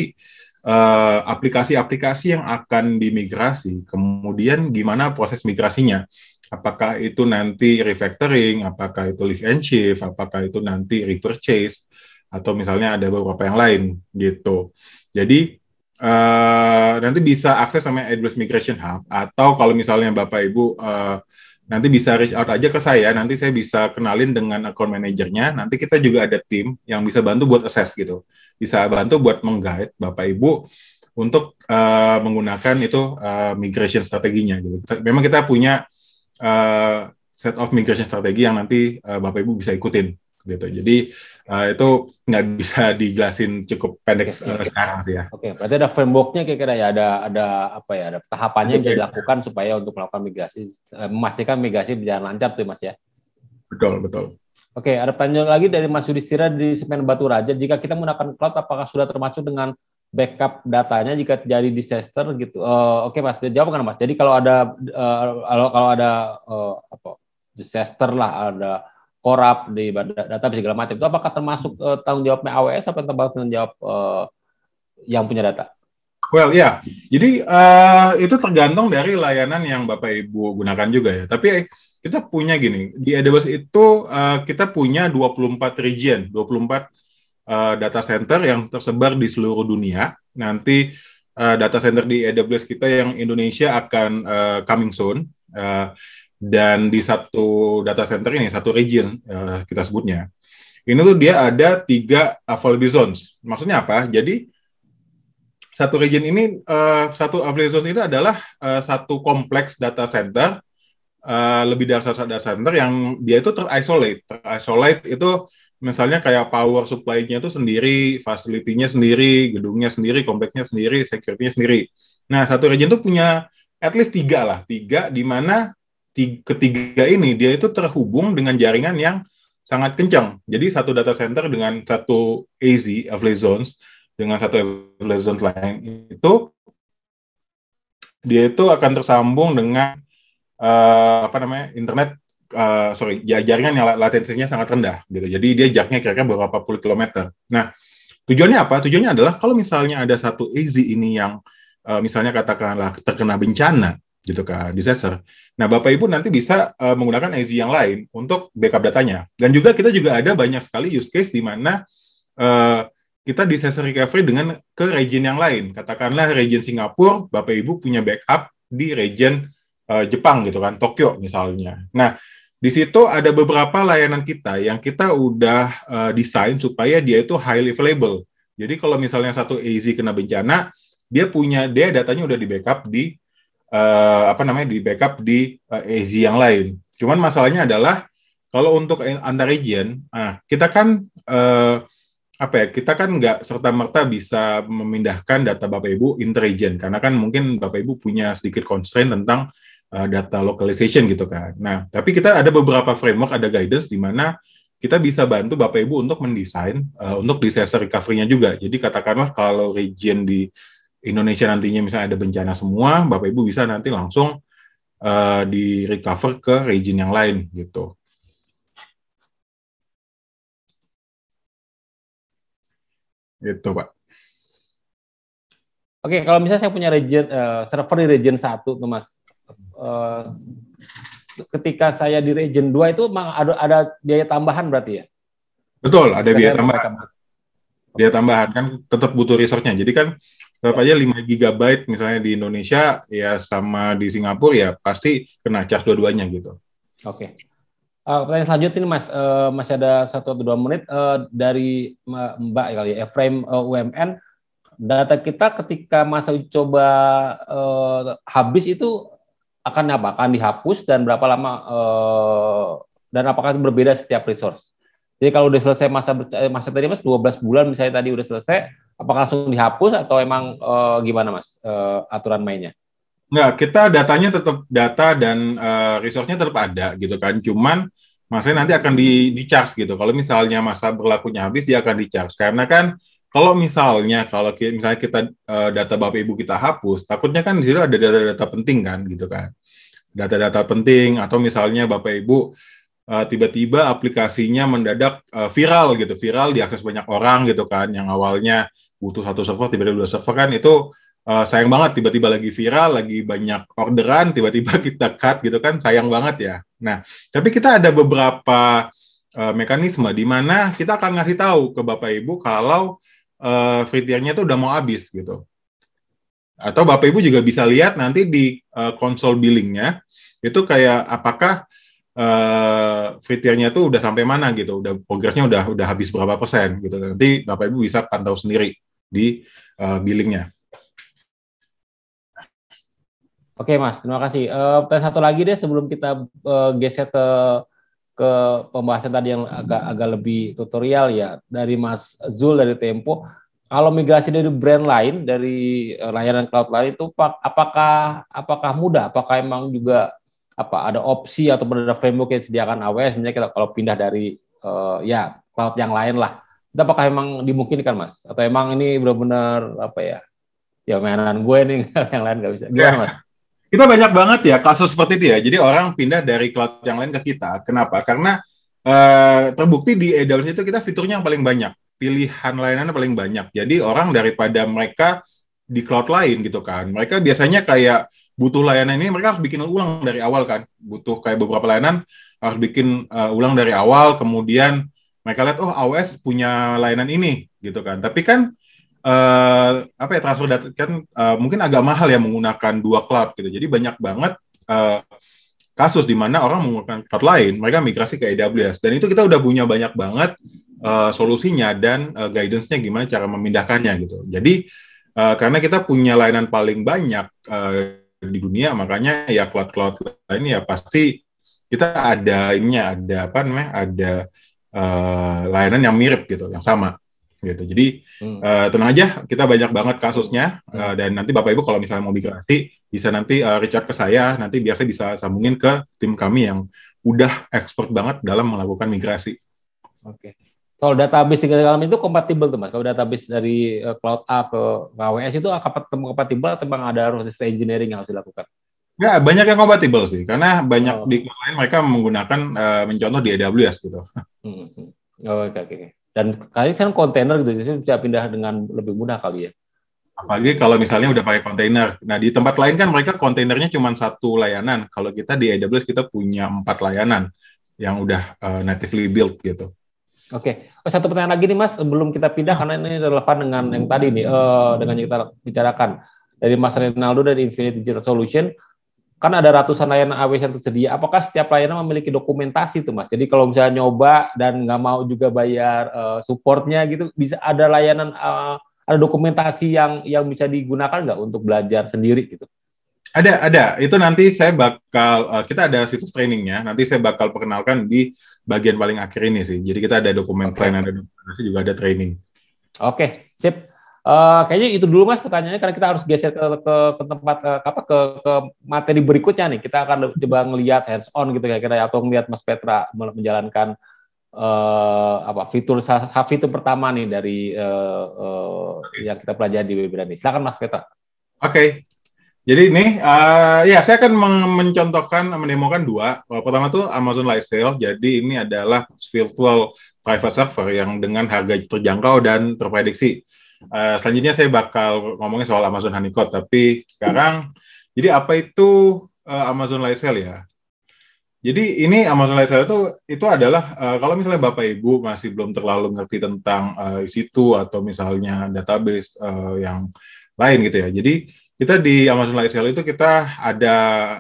eh, aplikasi-aplikasi uh, yang akan dimigrasi. Kemudian gimana proses migrasinya? Apakah itu nanti refactoring, apakah itu lift and shift, apakah itu nanti repurchase, atau misalnya ada beberapa yang lain gitu. Jadi uh, nanti bisa akses sama AWS Migration Hub atau kalau misalnya Bapak Ibu uh, nanti bisa reach out aja ke saya, nanti saya bisa kenalin dengan account manajernya, nanti kita juga ada tim yang bisa bantu buat assess gitu, bisa bantu buat mengguide Bapak Ibu untuk uh, menggunakan itu uh, migration strateginya gitu. Memang kita punya uh, set of migration strategi yang nanti uh, Bapak Ibu bisa ikutin gitu. Jadi uh, itu nggak bisa dijelasin cukup pendek okay, eh, sekarang sih ya. Oke, okay, berarti ada frameworknya kira-kira ya, ada ada apa ya, ada tahapannya okay. yang dilakukan supaya untuk melakukan migrasi, eh, memastikan migrasi berjalan lancar tuh ya, mas ya. Betul betul. Oke, okay, ada pertanyaan lagi dari Mas Yudhistira di Semen Batu Raja. Jika kita menggunakan cloud, apakah sudah termasuk dengan backup datanya jika terjadi disaster gitu? Uh, Oke, okay, Mas, jawab kan Mas. Jadi kalau ada uh, kalau ada uh, apa disaster lah, ada korap di database segala macam itu apakah termasuk uh, tanggung jawabnya AWS atau tanggung jawab uh, yang punya data? Well ya, yeah. jadi uh, itu tergantung dari layanan yang bapak ibu gunakan juga ya. Tapi kita punya gini di AWS itu uh, kita punya 24 region, 24 uh, data center yang tersebar di seluruh dunia. Nanti uh, data center di AWS kita yang Indonesia akan uh, coming soon. Uh, dan di satu data center ini satu region uh, kita sebutnya ini tuh dia ada tiga available zones maksudnya apa jadi satu region ini uh, satu available zone itu adalah uh, satu kompleks data center uh, lebih dari satu data center yang dia itu terisolate terisolate itu misalnya kayak power supply-nya itu sendiri, facility-nya sendiri, gedungnya sendiri, kompleksnya sendiri, security-nya sendiri. Nah, satu region itu punya at least tiga lah, tiga di mana ketiga ini dia itu terhubung dengan jaringan yang sangat kencang. Jadi satu data center dengan satu AZ Avalanche zones dengan satu Avalanche zones lain itu dia itu akan tersambung dengan uh, apa namanya internet uh, sorry jaringan yang latensinya sangat rendah gitu. Jadi dia jaraknya kira-kira beberapa puluh kilometer. Nah tujuannya apa? Tujuannya adalah kalau misalnya ada satu AZ ini yang uh, misalnya katakanlah terkena bencana gitu kan disaster. Nah bapak ibu nanti bisa uh, menggunakan IZ yang lain untuk backup datanya dan juga kita juga ada banyak sekali use case di mana uh, kita disaster recovery dengan ke region yang lain. Katakanlah region Singapura, bapak ibu punya backup di region uh, Jepang gitu kan, Tokyo misalnya. Nah di situ ada beberapa layanan kita yang kita udah uh, desain supaya dia itu highly available. Jadi kalau misalnya satu AZ kena bencana, dia punya dia datanya udah di backup di uh, apa namanya di backup di uh, eh, AZ yang lain. Cuman masalahnya adalah kalau untuk antar region, nah kita kan uh, apa ya kita kan nggak serta merta bisa memindahkan data bapak ibu inter region karena kan mungkin bapak ibu punya sedikit constraint tentang uh, data localization gitu kan. Nah tapi kita ada beberapa framework ada guidance di mana kita bisa bantu bapak ibu untuk mendesain uh, untuk disaster recovery-nya juga. Jadi katakanlah kalau region di Indonesia nantinya misalnya ada bencana semua, Bapak Ibu bisa nanti langsung uh, di recover ke region yang lain gitu. Gitu, Pak. Oke, kalau misalnya saya punya region uh, server di region 1 tuh, Mas. Uh, ketika saya di region 2 itu ada ada biaya tambahan berarti ya? Betul, ada biaya tambahan. Biaya tambahan kan tetap butuh resource-nya. Jadi kan Tetap aja 5 GB misalnya di Indonesia ya sama di Singapura ya pasti kena cas dua-duanya gitu. Oke. Okay. Uh, eh, pertanyaan selanjutnya ini Mas, uh, masih ada satu atau dua menit uh, dari Mbak kali ya, frame uh, UMN. Data kita ketika masa uji coba uh, habis itu akan apa? Akan dihapus dan berapa lama uh, dan apakah berbeda setiap resource? Jadi kalau udah selesai masa masa tadi Mas 12 bulan misalnya tadi udah selesai, apakah langsung dihapus atau emang e, gimana mas e, aturan mainnya? Nggak, kita datanya tetap data dan e, resource-nya tetap ada gitu kan. Cuman masanya nanti akan di, di charge gitu. Kalau misalnya masa berlakunya habis dia akan di charge karena kan kalau misalnya kalau ki, misalnya kita e, data bapak ibu kita hapus, takutnya kan di situ ada data-data penting kan gitu kan. Data-data penting atau misalnya bapak ibu tiba-tiba uh, aplikasinya mendadak uh, viral gitu, viral diakses banyak orang gitu kan yang awalnya butuh satu server tiba-tiba dua server kan itu uh, sayang banget tiba-tiba lagi viral lagi banyak orderan tiba-tiba kita cut gitu kan sayang banget ya nah tapi kita ada beberapa uh, mekanisme di mana kita akan ngasih tahu ke bapak ibu kalau uh, eh, free tier itu udah mau habis gitu atau bapak ibu juga bisa lihat nanti di uh, konsol billingnya itu kayak apakah uh, eh, fiturnya tuh udah sampai mana gitu, udah progresnya udah udah habis berapa persen gitu. Nanti Bapak Ibu bisa pantau sendiri di uh, billingnya. Oke Mas, terima kasih. Uh, satu lagi deh sebelum kita uh, geser ke ke pembahasan tadi yang agak agak lebih tutorial ya dari Mas Zul dari Tempo. Kalau migrasi dari brand lain dari layanan cloud lain itu apakah apakah mudah? Apakah emang juga apa ada opsi atau ada framework yang disediakan AWS sebenarnya kita kalau pindah dari uh, ya cloud yang lain lah itu apakah emang dimungkinkan mas atau emang ini benar-benar apa ya ya mainan gue nih yang lain nggak bisa gimana ya. mas kita banyak banget ya kasus seperti itu ya jadi orang pindah dari cloud yang lain ke kita kenapa karena uh, terbukti di AWS itu kita fiturnya yang paling banyak pilihan layanannya paling banyak jadi orang daripada mereka di cloud lain gitu kan mereka biasanya kayak butuh layanan ini mereka harus bikin ulang dari awal kan butuh kayak beberapa layanan harus bikin uh, ulang dari awal kemudian mereka lihat oh AWS punya layanan ini gitu kan tapi kan uh, apa ya transfer data kan uh, mungkin agak mahal ya menggunakan dua cloud gitu jadi banyak banget uh, kasus di mana orang menggunakan cloud lain mereka migrasi ke AWS dan itu kita udah punya banyak banget uh, solusinya dan uh, guidance-nya gimana cara memindahkannya gitu jadi Uh, karena kita punya layanan paling banyak uh, di dunia makanya ya cloud-cloud lain ya pasti kita ada ininya ada apa namanya ada uh, layanan yang mirip gitu yang sama gitu jadi hmm. uh, tenang aja kita banyak banget kasusnya hmm. uh, dan nanti bapak ibu kalau misalnya mau migrasi bisa nanti uh, Richard ke saya nanti biasa bisa sambungin ke tim kami yang udah expert banget dalam melakukan migrasi oke okay kalau database segala dalam itu kompatibel tuh mas. Kalau database dari eh, cloud A ke AWS itu akan kompatibel atau memang ada harus engineering yang harus dilakukan? Ya banyak yang kompatibel sih, karena banyak oh. di cloud lain mereka menggunakan uh, mencontoh di AWS gitu. Hmm, hmm, hmm. Oh, oke okay, oke. Dan kali ini kan kontainer gitu, jadi bisa pindah dengan lebih mudah kali ya. Apalagi kalau misalnya udah pakai kontainer. Nah di tempat lain kan mereka kontainernya cuma satu layanan. Kalau kita di AWS kita punya empat layanan yang udah uh, natively built gitu. Oke, okay. Oh, satu pertanyaan lagi nih Mas, sebelum kita pindah ah. karena ini relevan dengan yang tadi nih, uh, dengan yang kita bicarakan dari Mas Renaldo dari Infinity Digital Solution, kan ada ratusan layanan AWS yang tersedia. Apakah setiap layanan memiliki dokumentasi tuh Mas? Jadi kalau misalnya nyoba dan nggak mau juga bayar uh, supportnya gitu, bisa ada layanan uh, ada dokumentasi yang yang bisa digunakan nggak untuk belajar sendiri gitu? Ada, ada. Itu nanti saya bakal kita ada situs trainingnya. Nanti saya bakal perkenalkan di bagian paling akhir ini sih. Jadi kita ada dokumen okay. plan, ada dokumentasi, juga ada training. Oke, okay. sip. Uh, kayaknya itu dulu mas pertanyaannya karena kita harus geser ke ke, ke tempat ke, eh, apa ke, ke materi berikutnya nih. Kita akan coba ngelihat hands on gitu ya, kira-kira atau ngelihat Mas Petra menjalankan uh, apa fitur hak fitur pertama nih dari uh, uh, yang kita pelajari di webinar ini. Silakan Mas Petra. Oke, okay. Jadi ini, uh, ya saya akan mencontohkan, menemukan dua. Eh, pertama tuh Amazon Live Sale. Jadi ini adalah virtual private server yang dengan harga terjangkau dan terprediksi. Uh, selanjutnya saya bakal ngomongin soal Amazon Honeycode. Tapi sekarang, jadi apa itu uh, Amazon Live Sale ya? Jadi ini Amazon Live Sale itu itu adalah uh, kalau misalnya Bapak Ibu masih belum terlalu ngerti tentang uh, situ atau misalnya database uh, yang lain gitu ya. Jadi kita di Amazon Sale itu kita ada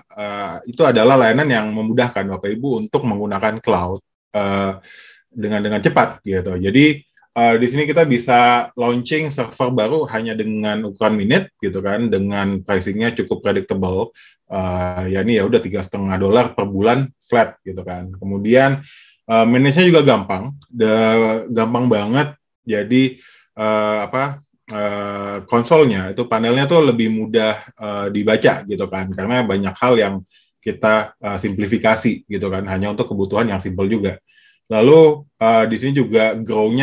uh, itu adalah layanan yang memudahkan Bapak Ibu untuk menggunakan cloud uh, dengan dengan cepat gitu. Jadi uh, di sini kita bisa launching server baru hanya dengan ukuran minit gitu kan dengan pricingnya cukup predictable uh, ya ini ya udah tiga setengah dolar per bulan flat gitu kan. Kemudian uh, manage-nya juga gampang, the, gampang banget. Jadi uh, apa Eh, konsolnya itu panelnya tuh lebih mudah uh, dibaca gitu kan karena banyak hal yang kita uh, simplifikasi gitu kan hanya untuk kebutuhan yang simpel juga. Lalu uh, di sini juga grow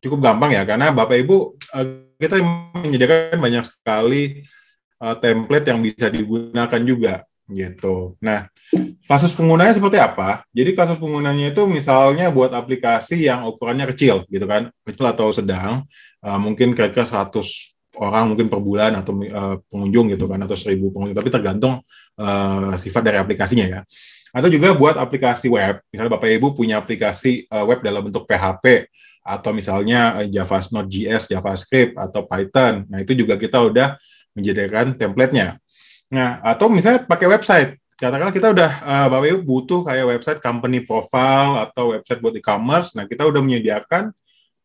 cukup gampang ya karena Bapak Ibu uh, kita menyediakan banyak sekali uh, template yang bisa digunakan juga gitu. Nah, kasus penggunanya seperti apa? Jadi kasus penggunanya itu misalnya buat aplikasi yang ukurannya kecil gitu kan, kecil atau sedang, uh, mungkin kira-kira 100 orang mungkin per bulan atau uh, pengunjung gitu kan atau 1000 pengunjung, tapi tergantung uh, sifat dari aplikasinya ya. Atau juga buat aplikasi web, misalnya Bapak Ibu punya aplikasi uh, web dalam bentuk PHP atau misalnya uh, Java Node.js, JavaScript atau Python. Nah, itu juga kita udah menjadikan template-nya. Nah, atau misalnya pakai website. Katakanlah kita udah uh, eh, Bapak Ibu butuh kayak website company profile atau website buat e-commerce. Nah, kita udah menyediakan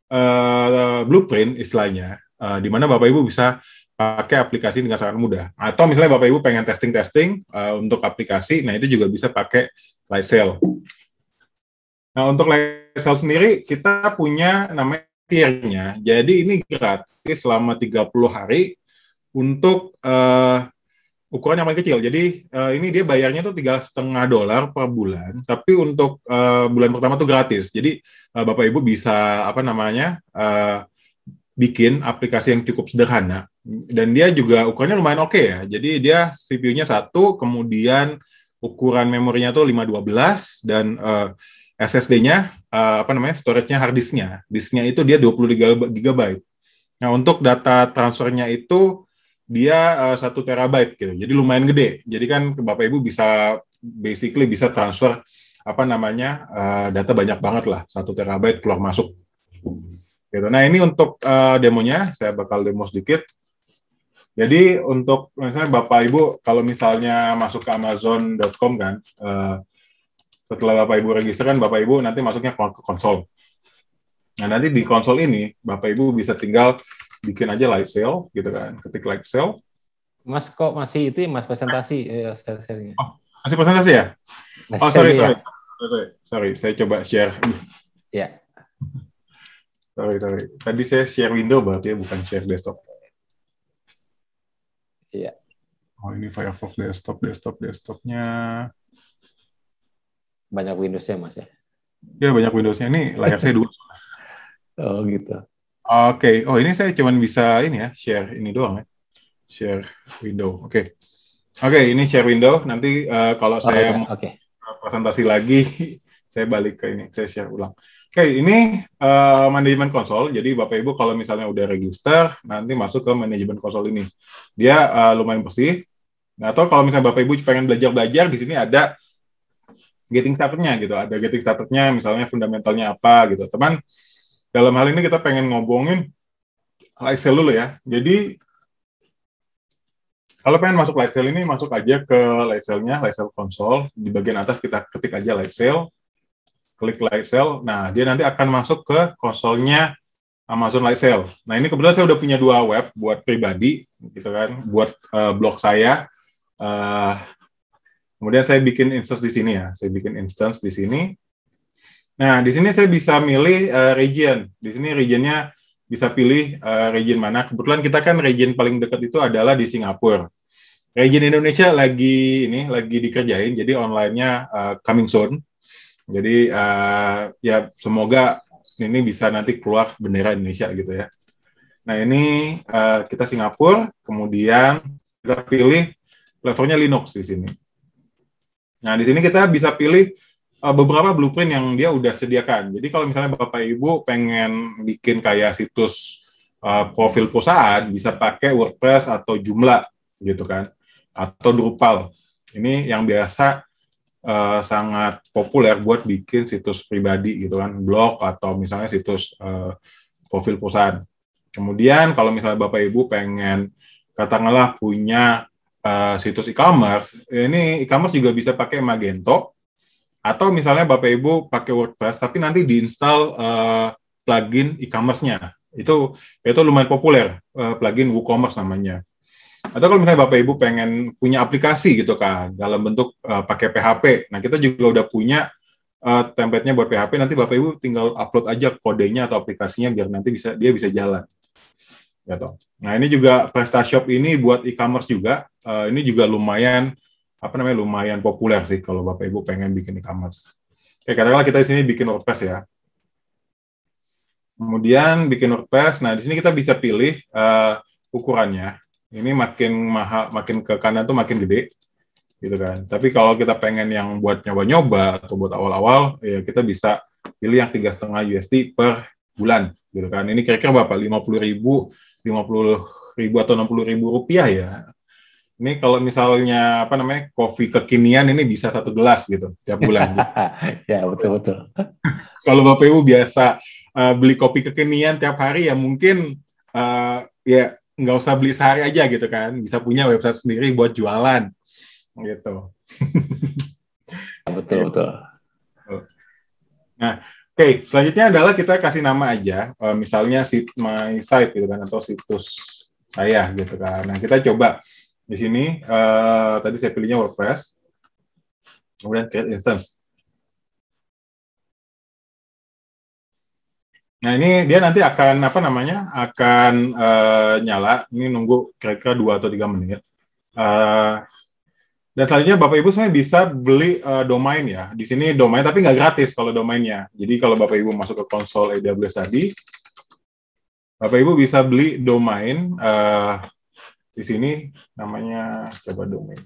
uh, blueprint istilahnya uh, di mana Bapak Ibu bisa pakai aplikasi dengan sangat mudah. Atau misalnya Bapak Ibu pengen testing-testing uh, untuk aplikasi, nah itu juga bisa pakai Sale. Nah, untuk Lysel sendiri kita punya namanya tiernya. Jadi ini gratis selama 30 hari untuk uh, ukurannya yang kecil. Jadi uh, ini dia bayarnya tuh tiga setengah dolar per bulan, tapi untuk uh, bulan pertama tuh gratis. Jadi uh, bapak ibu bisa apa namanya uh, bikin aplikasi yang cukup sederhana dan dia juga ukurannya lumayan oke okay ya. Jadi dia CPU-nya satu, kemudian ukuran memorinya tuh lima dua belas dan uh, SSD-nya uh, apa namanya storage-nya hard disk-nya. Disk-nya itu dia 23 GB. Nah, untuk data transfernya itu dia uh, satu terabyte gitu. Jadi lumayan gede. Jadi kan Bapak Ibu bisa basically bisa transfer apa namanya uh, data banyak banget lah satu terabyte keluar masuk. Gitu. Nah ini untuk uh, demonya saya bakal demo sedikit. Jadi untuk misalnya Bapak Ibu kalau misalnya masuk ke Amazon.com kan uh, setelah Bapak Ibu register kan Bapak Ibu nanti masuknya ke konsol. Nah nanti di konsol ini Bapak Ibu bisa tinggal bikin aja live sale gitu kan ketik live sale mas kok masih itu ya mas presentasi eh, sel oh, masih presentasi ya mas oh sorry, ya. sorry sorry sorry saya coba share ya sorry sorry tadi saya share window berarti ya bukan share desktop iya oh ini Firefox desktop desktop desktopnya banyak windowsnya mas ya? Ya banyak windowsnya Ini layar saya dua. oh gitu. Oke, okay. oh ini saya cuma bisa ini ya, share ini doang ya. Share window. Oke. Okay. Oke, okay, ini share window. Nanti uh, kalau okay, saya presentasi lagi, saya balik ke ini, saya share ulang. Oke, okay, ini uh, manajemen konsol. Jadi Bapak Ibu kalau misalnya udah register, nanti masuk ke manajemen konsol ini. Dia uh, lumayan bersih. Nah, atau kalau misalnya Bapak Ibu pengen belajar-belajar, di sini ada getting started-nya gitu. Ada getting started-nya, misalnya fundamentalnya apa gitu. Teman, dalam hal ini kita pengen ngomongin Lysel dulu ya. Jadi kalau pengen masuk live sale ini masuk aja ke live sale-nya, live sale Di bagian atas kita ketik aja live sale, klik live sale. Nah, dia nanti akan masuk ke konsolnya Amazon Live Sale. Nah, ini kebetulan saya udah punya dua web buat pribadi, gitu kan, buat uh, blog saya. Uh, kemudian saya bikin instance di sini ya, saya bikin instance di sini. Nah, di sini saya bisa milih uh, region. Di sini regionnya bisa pilih uh, region mana. Kebetulan kita kan region paling dekat itu adalah di Singapura. Region Indonesia lagi ini lagi dikerjain, jadi onlinenya uh, coming soon. Jadi uh, ya semoga ini bisa nanti keluar bendera Indonesia gitu ya. Nah ini uh, kita Singapura, kemudian kita pilih levelnya Linux di sini. Nah di sini kita bisa pilih Eh, beberapa blueprint yang dia udah sediakan. Jadi kalau misalnya Bapak Ibu pengen bikin kayak situs uh, profil perusahaan bisa pakai WordPress atau Joomla gitu kan atau Drupal. Ini yang biasa uh, sangat populer buat bikin situs pribadi gitu kan, blog atau misalnya situs uh, profil perusahaan. Kemudian kalau misalnya Bapak Ibu pengen katakanlah punya uh, situs e-commerce, ini e-commerce juga bisa pakai Magento atau misalnya Bapak Ibu pakai WordPress tapi nanti diinstal uh, eh, plugin e-commerce-nya. Itu itu lumayan populer uh, plugin WooCommerce namanya. Atau kalau misalnya Bapak Ibu pengen punya aplikasi gitu kan dalam bentuk uh, pakai PHP. Nah, kita juga udah punya uh, template-nya buat PHP nanti Bapak Ibu tinggal upload aja kodenya atau aplikasinya biar nanti bisa dia bisa jalan gitu. Nah ini juga PrestaShop ini buat e-commerce juga, uh, ini juga lumayan apa namanya lumayan populer sih kalau bapak ibu pengen bikin e-commerce. Oke, katakanlah kita di sini bikin WordPress ya. Kemudian bikin WordPress. Nah di sini kita bisa pilih uh, ukurannya. Ini makin mahal, makin ke kanan tuh makin gede, gitu kan. Tapi kalau kita pengen yang buat nyoba-nyoba atau buat awal-awal, ya kita bisa pilih yang tiga setengah USD per bulan, gitu kan. Ini kira-kira berapa? 50 ribu, 50 ribu atau 60 ribu rupiah ya ini kalau misalnya apa namanya kopi kekinian ini bisa satu gelas gitu tiap bulan. Gitu. ya betul betul. kalau bapak ibu biasa uh, beli kopi kekinian tiap hari ya mungkin uh, ya nggak usah beli sehari aja gitu kan bisa punya website sendiri buat jualan gitu. betul betul. Nah, oke okay, selanjutnya adalah kita kasih nama aja, eh, misalnya sit my site gitu kan atau situs saya gitu kan. Nah kita coba di sini uh, tadi saya pilihnya WordPress, kemudian create instance. Nah ini dia nanti akan apa namanya akan uh, nyala. Ini nunggu kira-kira dua atau tiga menit. Uh, dan selanjutnya Bapak Ibu sebenarnya bisa beli uh, domain ya. Di sini domain tapi nggak gratis kalau domainnya. Jadi kalau Bapak Ibu masuk ke konsol AWS tadi, Bapak Ibu bisa beli domain uh, di sini namanya coba domain.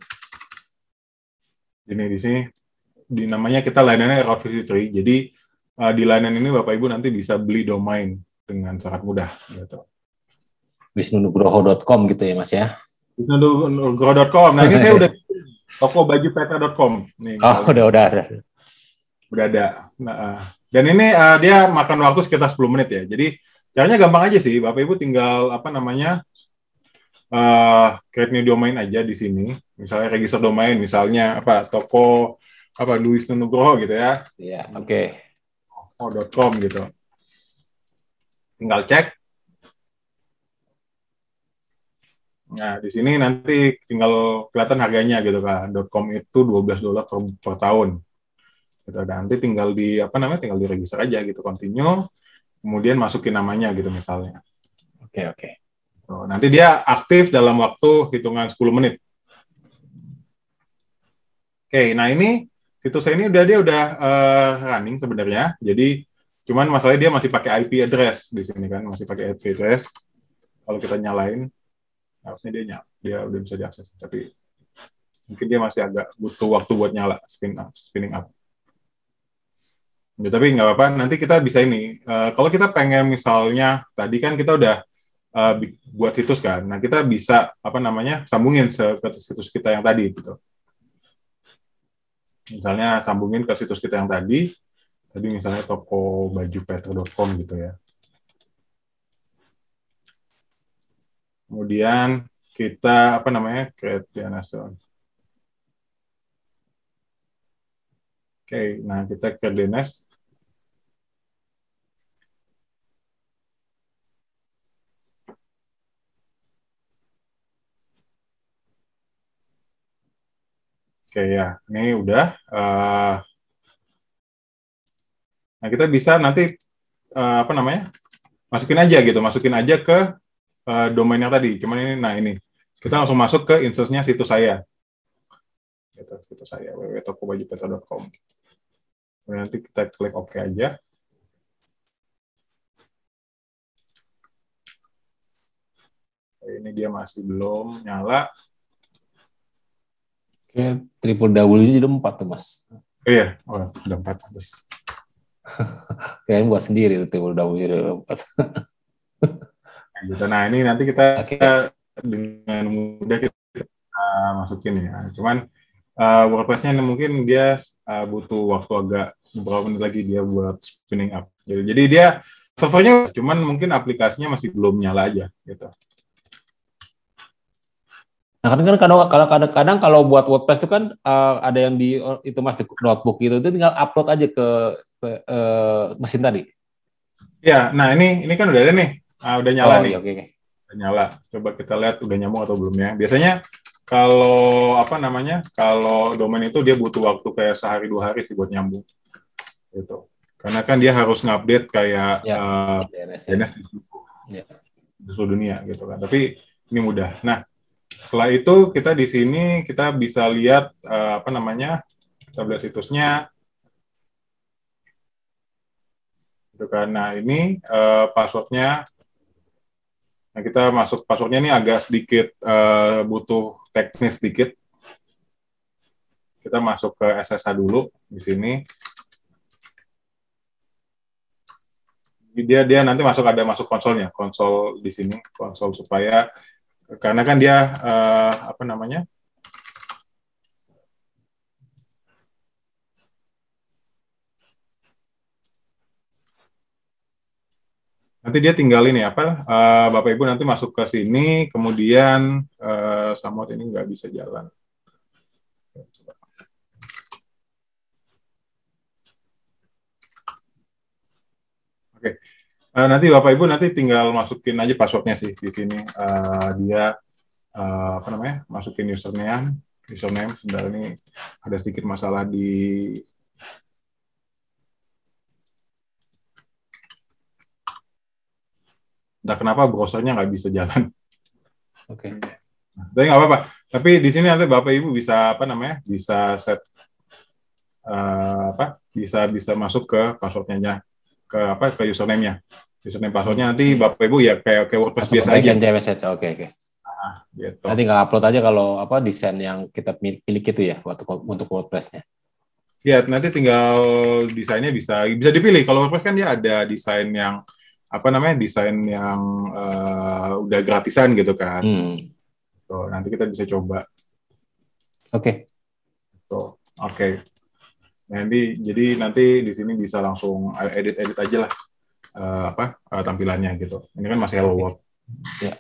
Ini di sini di namanya kita layanannya route tree. Jadi uh, di layanan ini Bapak Ibu nanti bisa beli domain dengan sangat mudah gitu. Wisnunugroho.com gitu ya Mas ya. Wisnunugroho.com. Nah, ini saya udah toko baju peta.com nih. Oh, udah udah ada. Udah ada. Nah, uh, dan ini uh, dia makan waktu sekitar 10 menit ya. Jadi caranya gampang aja sih. Bapak Ibu tinggal apa namanya? uh, create new domain aja di sini. Misalnya register domain, misalnya apa toko apa Luis Nugroho gitu ya. Iya, yeah, oke. Okay. .com gitu. Tinggal cek. Nah, di sini nanti tinggal kelihatan harganya gitu kan. .com itu 12 dolar per, per tahun. Gitu. Dan nanti tinggal di apa namanya? tinggal di register aja gitu, continue. Kemudian masukin namanya gitu misalnya. Oke, okay, oke. Okay. Gitu. Nanti dia aktif dalam waktu hitungan 10 menit. Oke, nah ini situs ini udah dia udah uh, running sebenarnya. Jadi cuman masalahnya dia masih pakai IP address di sini kan, masih pakai IP address. Kalau kita nyalain harusnya dia nyala, dia udah bisa diakses, tapi mungkin dia masih agak butuh waktu buat nyala spin up, spinning up. Ya, tapi nggak apa-apa, nanti kita bisa ini. Uh, kalau kita pengen misalnya, tadi kan kita udah uh, buat situs kan. Nah kita bisa apa namanya sambungin ke situs kita yang tadi gitu. Misalnya sambungin ke situs kita yang tadi, tadi misalnya toko baju petro.com gitu ya. Kemudian kita apa namanya create Nasional. Oke, nah kita ke DNS Oke ya, ini udah. Uh, nah kita bisa nanti uh, apa namanya masukin aja gitu, masukin aja ke uh, domain yang tadi. Cuman ini, nah ini kita langsung masuk ke instance-nya situs saya. Itu situs saya www.tokobajupeta.com. nanti kita klik OK aja. Ini dia masih belum nyala. Kayak triple double jadi empat tuh mas. Iya, oh, udah empat terus. Kayaknya buat sendiri tuh triple double jadi empat. nah ini nanti kita, okay. dengan mudah kita uh, masukin ya. Cuman uh, WordPress-nya mungkin dia uh, butuh waktu agak beberapa menit lagi dia buat spinning up. Jadi, jadi dia servernya cuman mungkin aplikasinya masih belum nyala aja gitu. Nah kan kadang kalau kadang-kadang kalau buat WordPress itu kan uh, ada yang di eh, itu mas di notebook gitu itu tinggal upload aja ke, ke uh, mesin tadi. Ya, nah ini ini kan udah ada nih, uh, udah nyala oh, iya, nih. Oke, okay, okay. Udah nyala. Coba kita lihat udah nyambung atau belum ya. Biasanya kalau apa namanya kalau domain itu dia butuh waktu kayak sehari dua hari sih buat nyambung gitu karena kan dia harus ngupdate kayak ya, uh, DNS, iya, iya, ya. DNS di seluruh, ya. di seluruh dunia gitu kan tapi ini mudah nah setelah itu kita di sini kita bisa lihat uh, apa namanya kita tabel situsnya. Itu kan. Nah ini uh, passwordnya. Nah kita masuk passwordnya ini agak sedikit uh, butuh teknis sedikit. Kita masuk ke SSH dulu di sini. dia dia nanti masuk ada masuk konsolnya konsol di sini konsol supaya karena kan dia uh, apa namanya nanti dia tinggal ini apa ya, uh, eh, bapak ibu nanti masuk ke sini kemudian uh, samot ini nggak bisa jalan oke okay. Uh, nanti Bapak Ibu nanti tinggal masukin aja passwordnya sih di sini. Uh, dia uh, apa namanya? Masukin username, username. Sebentar ini ada sedikit masalah di Nah, kenapa browsernya nggak bisa jalan. Oke. Okay. Nah, tapi nggak apa-apa. Tapi di sini nanti Bapak Ibu bisa apa namanya? Bisa set uh, apa? Bisa bisa masuk ke passwordnya ke apa ke username-nya. Username passwordnya nanti Bapak Ibu ya kayak kayak WordPress Masuk biasa aja. Ya, oke oke. Okay, ah, okay. gitu. Nanti nggak upload aja kalau apa desain yang kita pilih itu ya waktu untuk WordPress-nya. Ya, nanti tinggal desainnya bisa bisa dipilih. Kalau WordPress kan dia ada desain yang apa namanya desain yang uh, udah gratisan gitu kan. Hmm. Tuh, nanti kita bisa coba. Oke. Okay. oke. Okay nanti jadi nanti di sini bisa langsung eh, edit edit aja lah uh, apa uh, tampilannya gitu ini kan masih hello world ya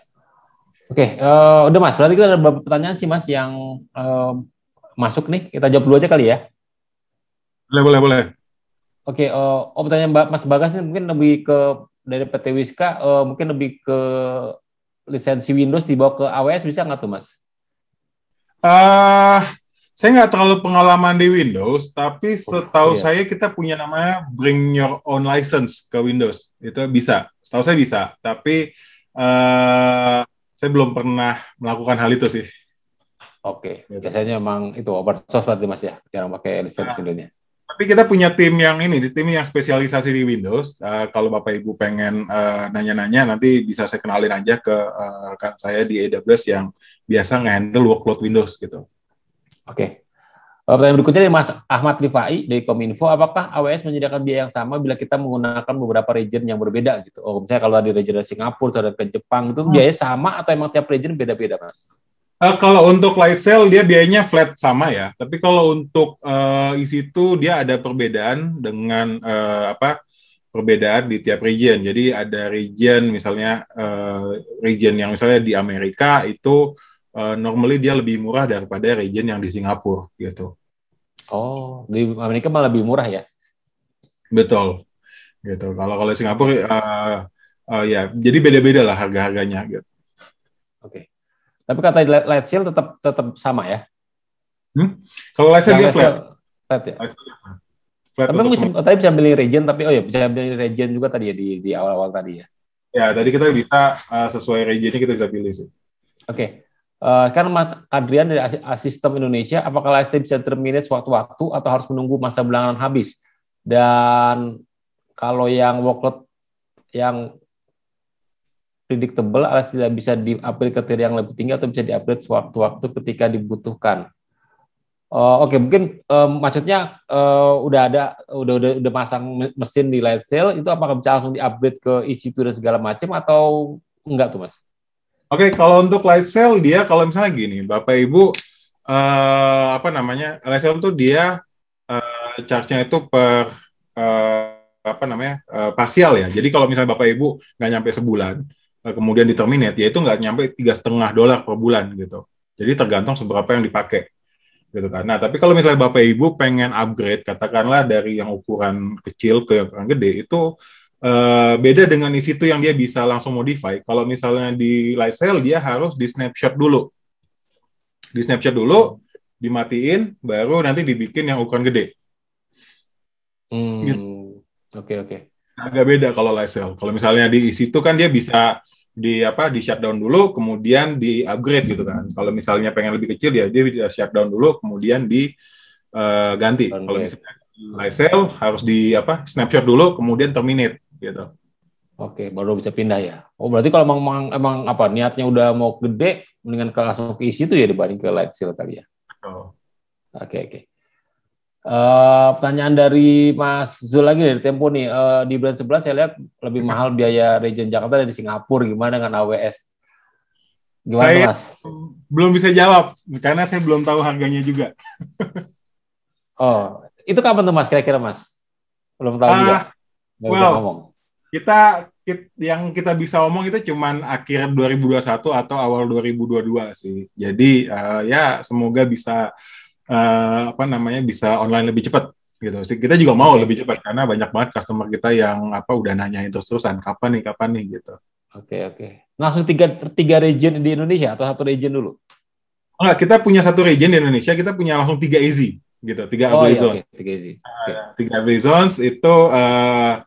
oke okay, uh, udah mas berarti kita ada beberapa pertanyaan sih mas yang uh, masuk nih kita jawab dulu aja kali ya boleh boleh boleh oke okay, uh, oh pertanyaan mas bagas ini mungkin lebih ke dari PT Wiska uh, mungkin lebih ke lisensi Windows dibawa ke AWS bisa nggak tuh mas? Uh, saya nggak terlalu pengalaman di Windows, tapi oh, setahu oh, iya. saya kita punya namanya bring your own license ke Windows. Itu bisa. Setahu saya bisa, tapi uh, saya belum pernah melakukan hal itu sih. Oke, okay. Gitu. biasanya memang itu open source berarti Mas ya, jarang pakai license nah, Windows-nya. Tapi kita punya tim yang ini, tim yang spesialisasi di Windows. Uh, kalau Bapak Ibu pengen nanya eh, nanya-nanya, nanti bisa saya kenalin aja ke uh, kan saya di AWS yang biasa nge workload Windows gitu. Oke. Eh, pertanyaan berikutnya dari Mas Ahmad Rifai dari Kominfo, apakah AWS menyediakan biaya yang sama bila kita menggunakan beberapa region yang berbeda gitu? Oh, misalnya kalau di region dari Singapura, ada ke Jepang itu hmm. biaya sama atau emang tiap region beda-beda, Mas? Uh, kalau untuk light sale dia biayanya flat sama ya, tapi kalau untuk uh, isi itu dia ada perbedaan dengan uh, apa? perbedaan di tiap region. Jadi ada region misalnya uh, region yang misalnya di Amerika itu uh, normally dia lebih murah daripada region yang di Singapura gitu. Oh, di Amerika malah lebih murah ya? Betul, gitu. Kalau kalau Singapura uh, uh, ya, jadi beda-beda lah harga-harganya gitu. Oke. Okay. Tapi kata light sale tetap tetap sama ya? Hmm? Kalau light sale ya? dia flat. Flat ya. Flat tapi bisa, oh, tadi bisa beli region tapi oh ya bisa beli region juga tadi ya di di awal-awal tadi ya. Ya, tadi kita bisa uh, sesuai regionnya kita bisa pilih sih. Oke. Eh, sekarang Mas Adrian dari Asistem Indonesia, apakah stream bisa terminate sewaktu-waktu atau harus menunggu masa bulanan habis? Dan kalau yang workload yang predictable, alias tidak bisa di-upgrade ke tier yang lebih tinggi atau bisa di-upgrade sewaktu-waktu ketika dibutuhkan. Uh, Oke, okay, mungkin um, maksudnya uh, udah ada, udah udah udah masang mesin di light sale itu apakah bisa langsung di-upgrade ke EC2 segala macam atau enggak tuh mas? Oke, okay, kalau untuk live sale dia kalau misalnya gini, Bapak Ibu uh, apa namanya? Live sale tuh dia uh, charge-nya itu per uh, apa namanya? Uh, parsial ya. Jadi kalau misalnya Bapak Ibu nggak nyampe sebulan, uh, kemudian di terminate, ya itu nggak nyampe tiga setengah dolar per bulan gitu. Jadi tergantung seberapa yang dipakai gitu kan. Nah, tapi kalau misalnya Bapak Ibu pengen upgrade, katakanlah dari yang ukuran kecil ke yang gede itu Uh, beda dengan di situ yang dia bisa langsung modify. Kalau misalnya di live sale dia harus di snapshot dulu. Di snapshot dulu, dimatiin, baru nanti dibikin yang ukuran gede. Hmm. Gitu. Oke okay, oke. Okay. Agak beda kalau live sale. Kalau misalnya di situ kan dia bisa di apa di shutdown dulu, kemudian di upgrade gitu kan. Kalau misalnya pengen lebih kecil ya dia bisa shutdown dulu, kemudian di uh, ganti. Kalau misalnya live sale harus di apa snapshot dulu, kemudian terminate gitu. Oke, baru bisa pindah ya. Oh, berarti kalau emang, emang, emang apa niatnya udah mau gede, mendingan ke langsung ke isi e itu ya dibanding ke light seal kali ya. Oh. Oke, oke. Uh, pertanyaan dari Mas Zul lagi dari Tempo nih, uh, di bulan 11 saya lihat lebih mahal biaya region Jakarta dari Singapura, gimana dengan AWS? Gimana saya Mas? belum bisa jawab, karena saya belum tahu harganya juga. oh, itu kapan tuh Mas kira-kira Mas? Belum tahu uh, juga? Ah, Nggak well, ngomong kita, kita yang kita bisa omong itu cuman akhir 2021 atau awal 2022 sih. Jadi uh, ya semoga bisa uh, apa namanya bisa online lebih cepat gitu. Kita juga mau okay. lebih cepat karena banyak banget customer kita yang apa udah nanyain terus-terusan kapan nih kapan nih gitu. Oke okay, oke. Okay. Langsung tiga tiga region di Indonesia atau satu region dulu? Enggak, kita punya satu region di Indonesia, kita punya langsung tiga easy gitu, tiga oh, Iya, okay. Tiga easy. Uh, nah, tiga Amazon itu uh,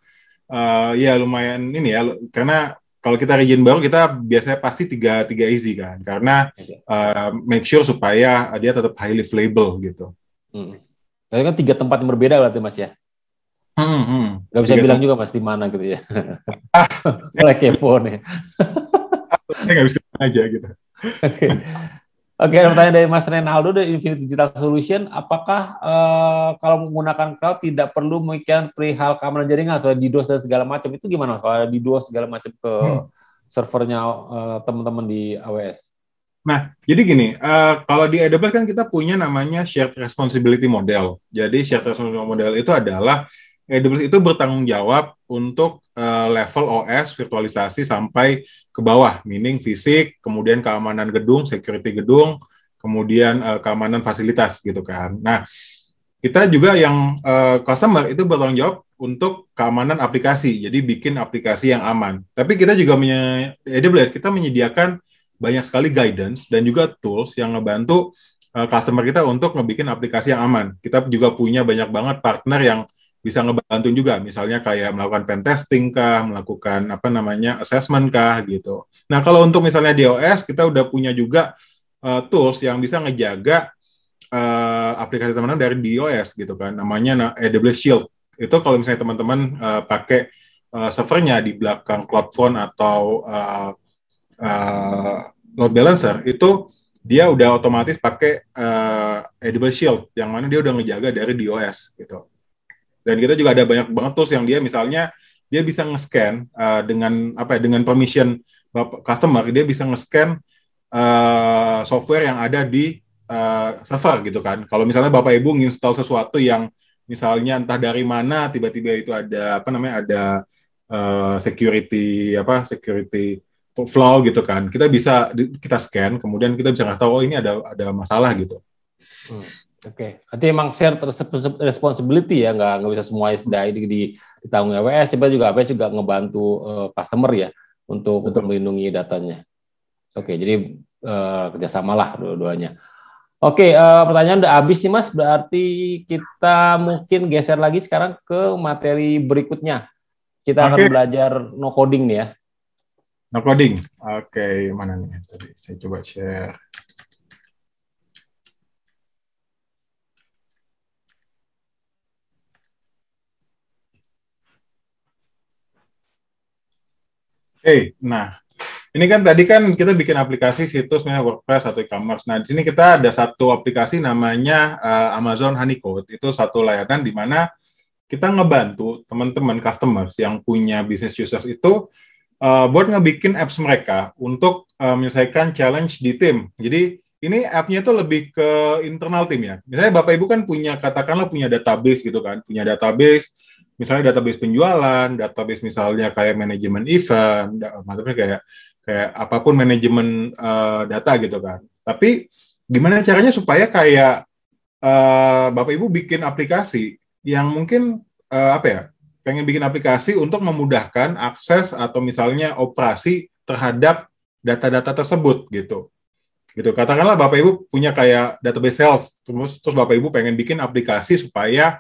uh, ya lumayan ini ya karena kalau kita region baru kita biasanya pasti tiga tiga easy kan karena uh, make sure supaya dia tetap highly flavorable gitu. Hmm. Tapi kan tiga tempat yang berbeda berarti mas ya. Hmm, hmm. Gak bisa tiga bilang juga mas di mana gitu ya. Oleh ah. kepo nih. Saya nggak bisa aja gitu. Oke, okay. Oke, okay, pertanyaan dari Mas Renaldo dari Infinite Digital Solution, apakah uh, kalau menggunakan cloud tidak perlu memikirkan perihal keamanan jaringan atau DDoS dan segala macam itu gimana kalau DDoS segala macam ke hmm. servernya uh, teman-teman di AWS? Nah, jadi gini, uh, kalau di AWS kan kita punya namanya shared responsibility model. Jadi shared responsibility model itu adalah AWS itu bertanggung jawab untuk uh, level OS virtualisasi sampai ke bawah, meaning fisik, kemudian keamanan gedung, security gedung, kemudian uh, keamanan fasilitas gitu kan. Nah, kita juga yang uh, customer itu bertanggung jawab untuk keamanan aplikasi. Jadi bikin aplikasi yang aman. Tapi kita juga menye ya, kita menyediakan banyak sekali guidance dan juga tools yang ngebantu uh, customer kita untuk ngebikin aplikasi yang aman. Kita juga punya banyak banget partner yang bisa ngebantu juga misalnya kayak melakukan pen testing kah, melakukan apa namanya assessment kah gitu. Nah, kalau untuk misalnya DOS kita udah punya juga uh, tools yang bisa ngejaga uh, aplikasi teman-teman dari DOS gitu kan. Namanya AWS Shield. Itu kalau misalnya teman-teman uh, pakai uh, servernya di belakang cloud phone atau uh, uh, load balancer itu dia udah otomatis pakai uh, AWS Shield yang mana dia udah ngejaga dari DOS gitu. Dan kita juga ada banyak banget tools yang dia misalnya dia bisa nge-scan uh, dengan apa ya dengan permission customer dia bisa nge-scan uh, software yang ada di uh, server gitu kan. Kalau misalnya Bapak Ibu nginstal sesuatu yang misalnya entah dari mana tiba-tiba itu ada apa namanya ada uh, security apa security flow gitu kan. Kita bisa kita scan kemudian kita bisa nggak tahu oh ini ada ada masalah gitu. Hmm. Oke, okay. nanti emang share responsibility ya, nggak nggak bisa semua sedai di, di ditanggung AWS, coba juga AWS juga ngebantu uh, customer ya untuk, Betul. untuk melindungi datanya. Oke, okay, jadi uh, eh, kerjasamalah dua-duanya. Oke, okay, uh, eh, pertanyaan udah habis nih Mas, berarti kita mungkin geser lagi sekarang ke materi berikutnya. Kita okay. akan belajar no coding nih ya. No coding. Oke, okay, mana nih? Tadi saya coba share. okay, nah ini kan tadi kan kita bikin aplikasi situs misalnya WordPress atau e-commerce. Nah, di sini kita ada satu aplikasi namanya uh, Amazon Honeycode. Itu satu layanan di mana kita ngebantu teman-teman customers yang punya business users itu uh, buat ngebikin apps mereka untuk uh, menyelesaikan challenge di tim. Jadi ini app-nya itu lebih ke internal tim ya. Misalnya Bapak Ibu kan punya katakanlah punya database gitu kan, punya database misalnya database penjualan, database misalnya kayak manajemen event, maksudnya kayak kayak apapun manajemen uh, data gitu kan. Tapi gimana caranya supaya kayak uh, Bapak Ibu bikin aplikasi yang mungkin uh, apa ya? pengen bikin aplikasi untuk memudahkan akses atau misalnya operasi terhadap data-data tersebut gitu gitu katakanlah bapak ibu punya kayak database sales terus terus bapak ibu pengen bikin aplikasi supaya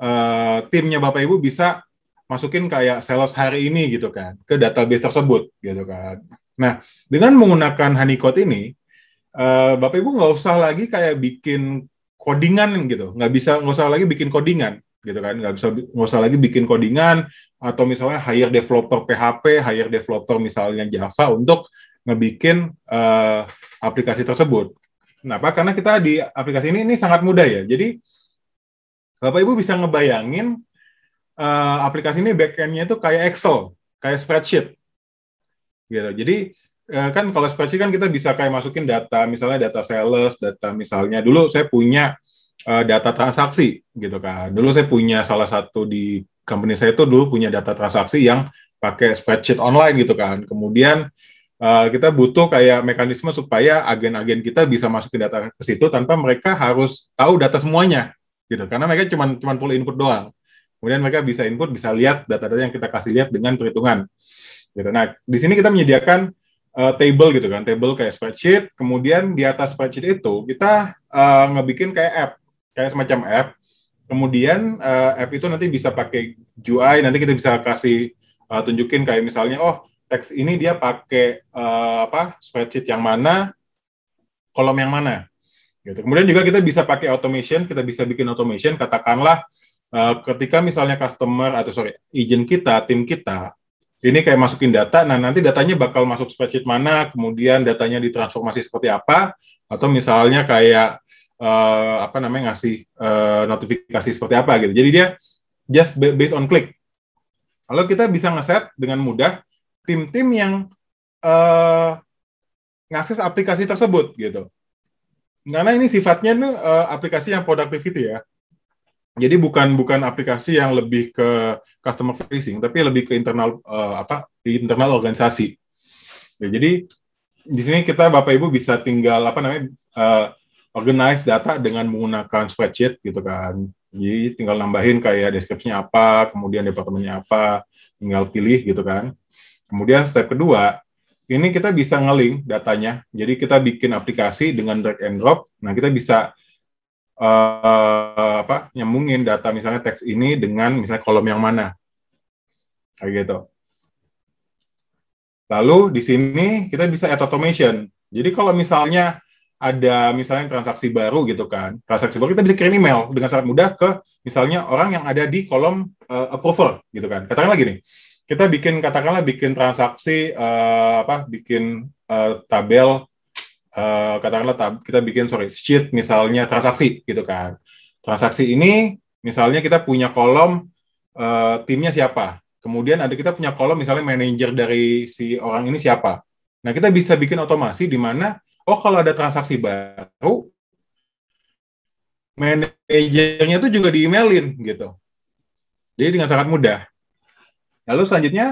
Eh, timnya Bapak Ibu bisa masukin kayak sales hari ini gitu kan ke database tersebut gitu kan. Nah dengan menggunakan honeycode ini uh, Bapak Ibu nggak usah lagi kayak bikin codingan gitu, nggak bisa nggak usah lagi bikin codingan gitu kan, nggak bisa nggak usah lagi bikin codingan atau misalnya hire developer PHP, hire developer misalnya Java untuk ngebikin uh, aplikasi tersebut. Kenapa? Karena kita di aplikasi ini ini sangat mudah ya. Jadi Bapak Ibu bisa ngebayangin uh, aplikasi ini backend-nya itu kayak Excel, kayak spreadsheet, gitu. Jadi uh, kan kalau spreadsheet kan kita bisa kayak masukin data, misalnya data sales, data misalnya dulu saya punya uh, data transaksi, gitu kan. Dulu saya punya salah satu di company saya itu dulu punya data transaksi yang pakai spreadsheet online gitu kan. Kemudian uh, kita butuh kayak mekanisme supaya agen-agen kita bisa masukin data ke situ tanpa mereka harus tahu data semuanya gitu karena mereka cuma cuma perlu input doang kemudian mereka bisa input bisa lihat data-data yang kita kasih lihat dengan perhitungan gitu nah di sini kita menyediakan uh, table gitu kan table kayak spreadsheet kemudian di atas spreadsheet itu kita uh, ngebikin kayak app kayak semacam app kemudian uh, app itu nanti bisa pakai UI nanti kita bisa kasih uh, tunjukin kayak misalnya oh teks ini dia pakai uh, apa spreadsheet yang mana kolom yang mana Gitu. Kemudian juga kita bisa pakai automation, kita bisa bikin automation. Katakanlah uh, ketika misalnya customer atau sorry agent kita, tim kita ini kayak masukin data, nah nanti datanya bakal masuk spreadsheet mana, kemudian datanya ditransformasi seperti apa, atau misalnya kayak uh, apa namanya ngasih uh, notifikasi seperti apa gitu. Jadi dia just based on click. Lalu kita bisa ngeset dengan mudah tim-tim yang uh, ngakses aplikasi tersebut gitu karena ini sifatnya nih uh, aplikasi yang productivity ya. Jadi bukan bukan aplikasi yang lebih ke customer facing, tapi lebih ke internal uh, apa internal organisasi. Ya, jadi di sini kita Bapak Ibu bisa tinggal apa namanya uh, organize data dengan menggunakan spreadsheet gitu kan. Jadi tinggal nambahin kayak deskripsinya apa, kemudian departemennya apa, tinggal pilih gitu kan. Kemudian step kedua ini kita bisa ngeling datanya. Jadi kita bikin aplikasi dengan drag and drop. Nah, kita bisa uh, apa nyambungin data misalnya teks ini dengan misalnya kolom yang mana. Kayak gitu. Lalu di sini kita bisa add automation. Jadi kalau misalnya ada misalnya transaksi baru gitu kan, transaksi baru kita bisa kirim email dengan sangat mudah ke misalnya orang yang ada di kolom uh, eh, approver gitu kan. Katakan lagi nih kita bikin katakanlah bikin transaksi uh, apa bikin uh, tabel uh, katakanlah tab, kita bikin sorry sheet misalnya transaksi gitu kan transaksi ini misalnya kita punya kolom uh, timnya siapa kemudian ada kita punya kolom misalnya manajer dari si orang ini siapa nah kita bisa bikin otomasi di mana oh kalau ada transaksi baru manajernya itu juga di emailin gitu jadi dengan sangat mudah Lalu selanjutnya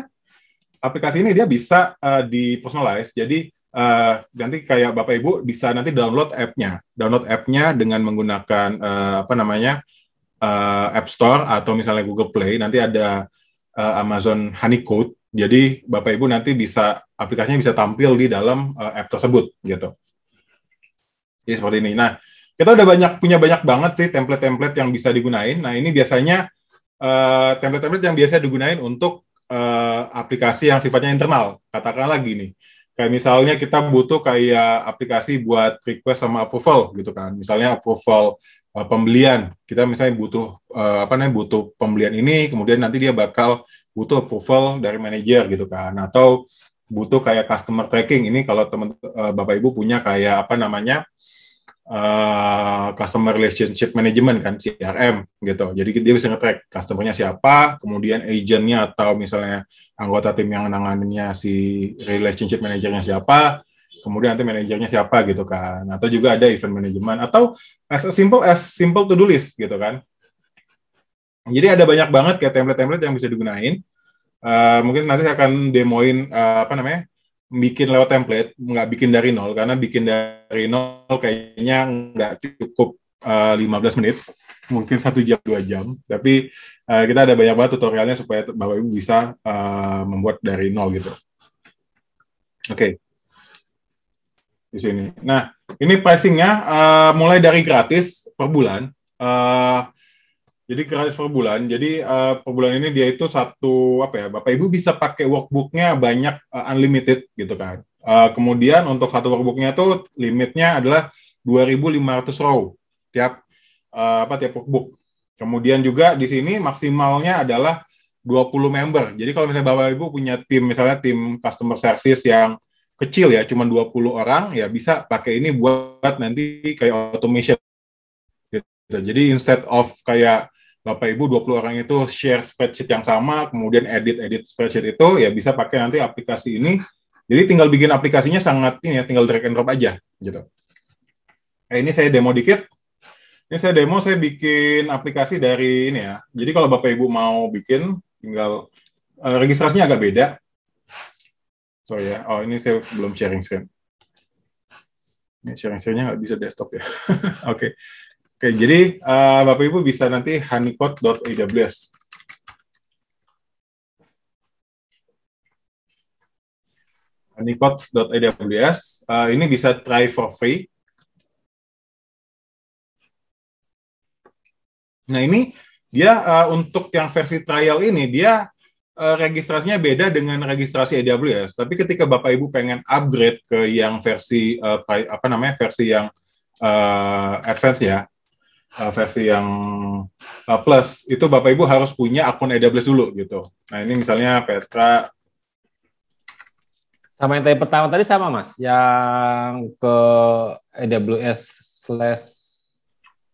aplikasi ini dia bisa uh, di personalize. Jadi uh, nanti kayak Bapak Ibu bisa nanti download app-nya. Download app-nya dengan menggunakan uh, apa namanya? Uh, App Store atau misalnya Google Play. Nanti ada uh, Amazon Honeycode. Jadi Bapak Ibu nanti bisa aplikasinya bisa tampil di dalam uh, app tersebut gitu. Jadi seperti ini. Nah, kita udah banyak punya banyak banget sih template-template yang bisa digunain. Nah, ini biasanya template-template uh, yang biasa digunain untuk uh, aplikasi yang sifatnya internal. Katakanlah gini, kayak misalnya kita butuh kayak aplikasi buat request sama approval gitu kan. Misalnya approval uh, pembelian, kita misalnya butuh uh, apa namanya butuh pembelian ini, kemudian nanti dia bakal butuh approval dari manajer gitu kan. Atau butuh kayak customer tracking ini kalau teman uh, Bapak Ibu punya kayak apa namanya Eh, customer relationship management kan CRM gitu. Jadi dia bisa ngetrack track customernya siapa, kemudian agentnya atau misalnya anggota tim yang nanganinnya si relationship manajernya siapa, kemudian nanti manajernya siapa gitu kan. Atau juga ada event management atau as simple as simple to do list gitu kan. Jadi ada banyak banget kayak template-template yang bisa digunain. Uh, mungkin nanti saya akan demoin uh, apa namanya bikin lewat template, nggak bikin dari nol, karena bikin dari nol kayaknya nggak cukup uh, eh, 15 menit, mungkin satu jam, dua jam. Tapi uh, kita ada banyak banget tutorialnya supaya Bapak Ibu bisa uh, membuat dari nol gitu. Oke. Okay. Di sini. Nah, ini pricingnya uh, mulai dari gratis per bulan. Uh, jadi gratis per bulan. Jadi uh, per bulan ini dia itu satu apa ya, Bapak Ibu bisa pakai workbooknya banyak uh, unlimited gitu kan. Uh, kemudian untuk satu workbooknya tuh limitnya adalah 2.500 row tiap uh, apa tiap workbook. Kemudian juga di sini maksimalnya adalah 20 member. Jadi kalau misalnya Bapak Ibu punya tim misalnya tim customer service yang kecil ya, cuma 20 orang ya bisa pakai ini buat nanti kayak automation gitu. Jadi instead of kayak Bapak Ibu 20 orang itu share spreadsheet yang sama, kemudian edit-edit spreadsheet itu ya bisa pakai nanti aplikasi ini. Jadi tinggal bikin aplikasinya sangat ini ya, tinggal drag and drop aja gitu. Eh, ini saya demo dikit. Ini saya demo, saya bikin aplikasi dari ini ya. Jadi kalau Bapak Ibu mau bikin, tinggal uh, registrasinya agak beda. So ya, oh ini saya belum sharing screen. Ini sharing screen-nya nggak bisa desktop ya. Oke. okay. Oke, jadi uh, Bapak Ibu bisa nanti honeycode.aws. honeycode.aws. Uh, eh, ini bisa try for free. Nah, ini dia uh, untuk yang versi trial ini dia uh, registrasinya beda dengan registrasi AWS. Tapi ketika Bapak Ibu pengen upgrade ke yang versi uh, apa namanya? versi yang uh, advance ya uh, versi yang uh, plus itu Bapak Ibu harus punya akun AWS dulu gitu. Nah, ini misalnya Petra sama yang tadi pertama tadi sama Mas, yang ke AWS slash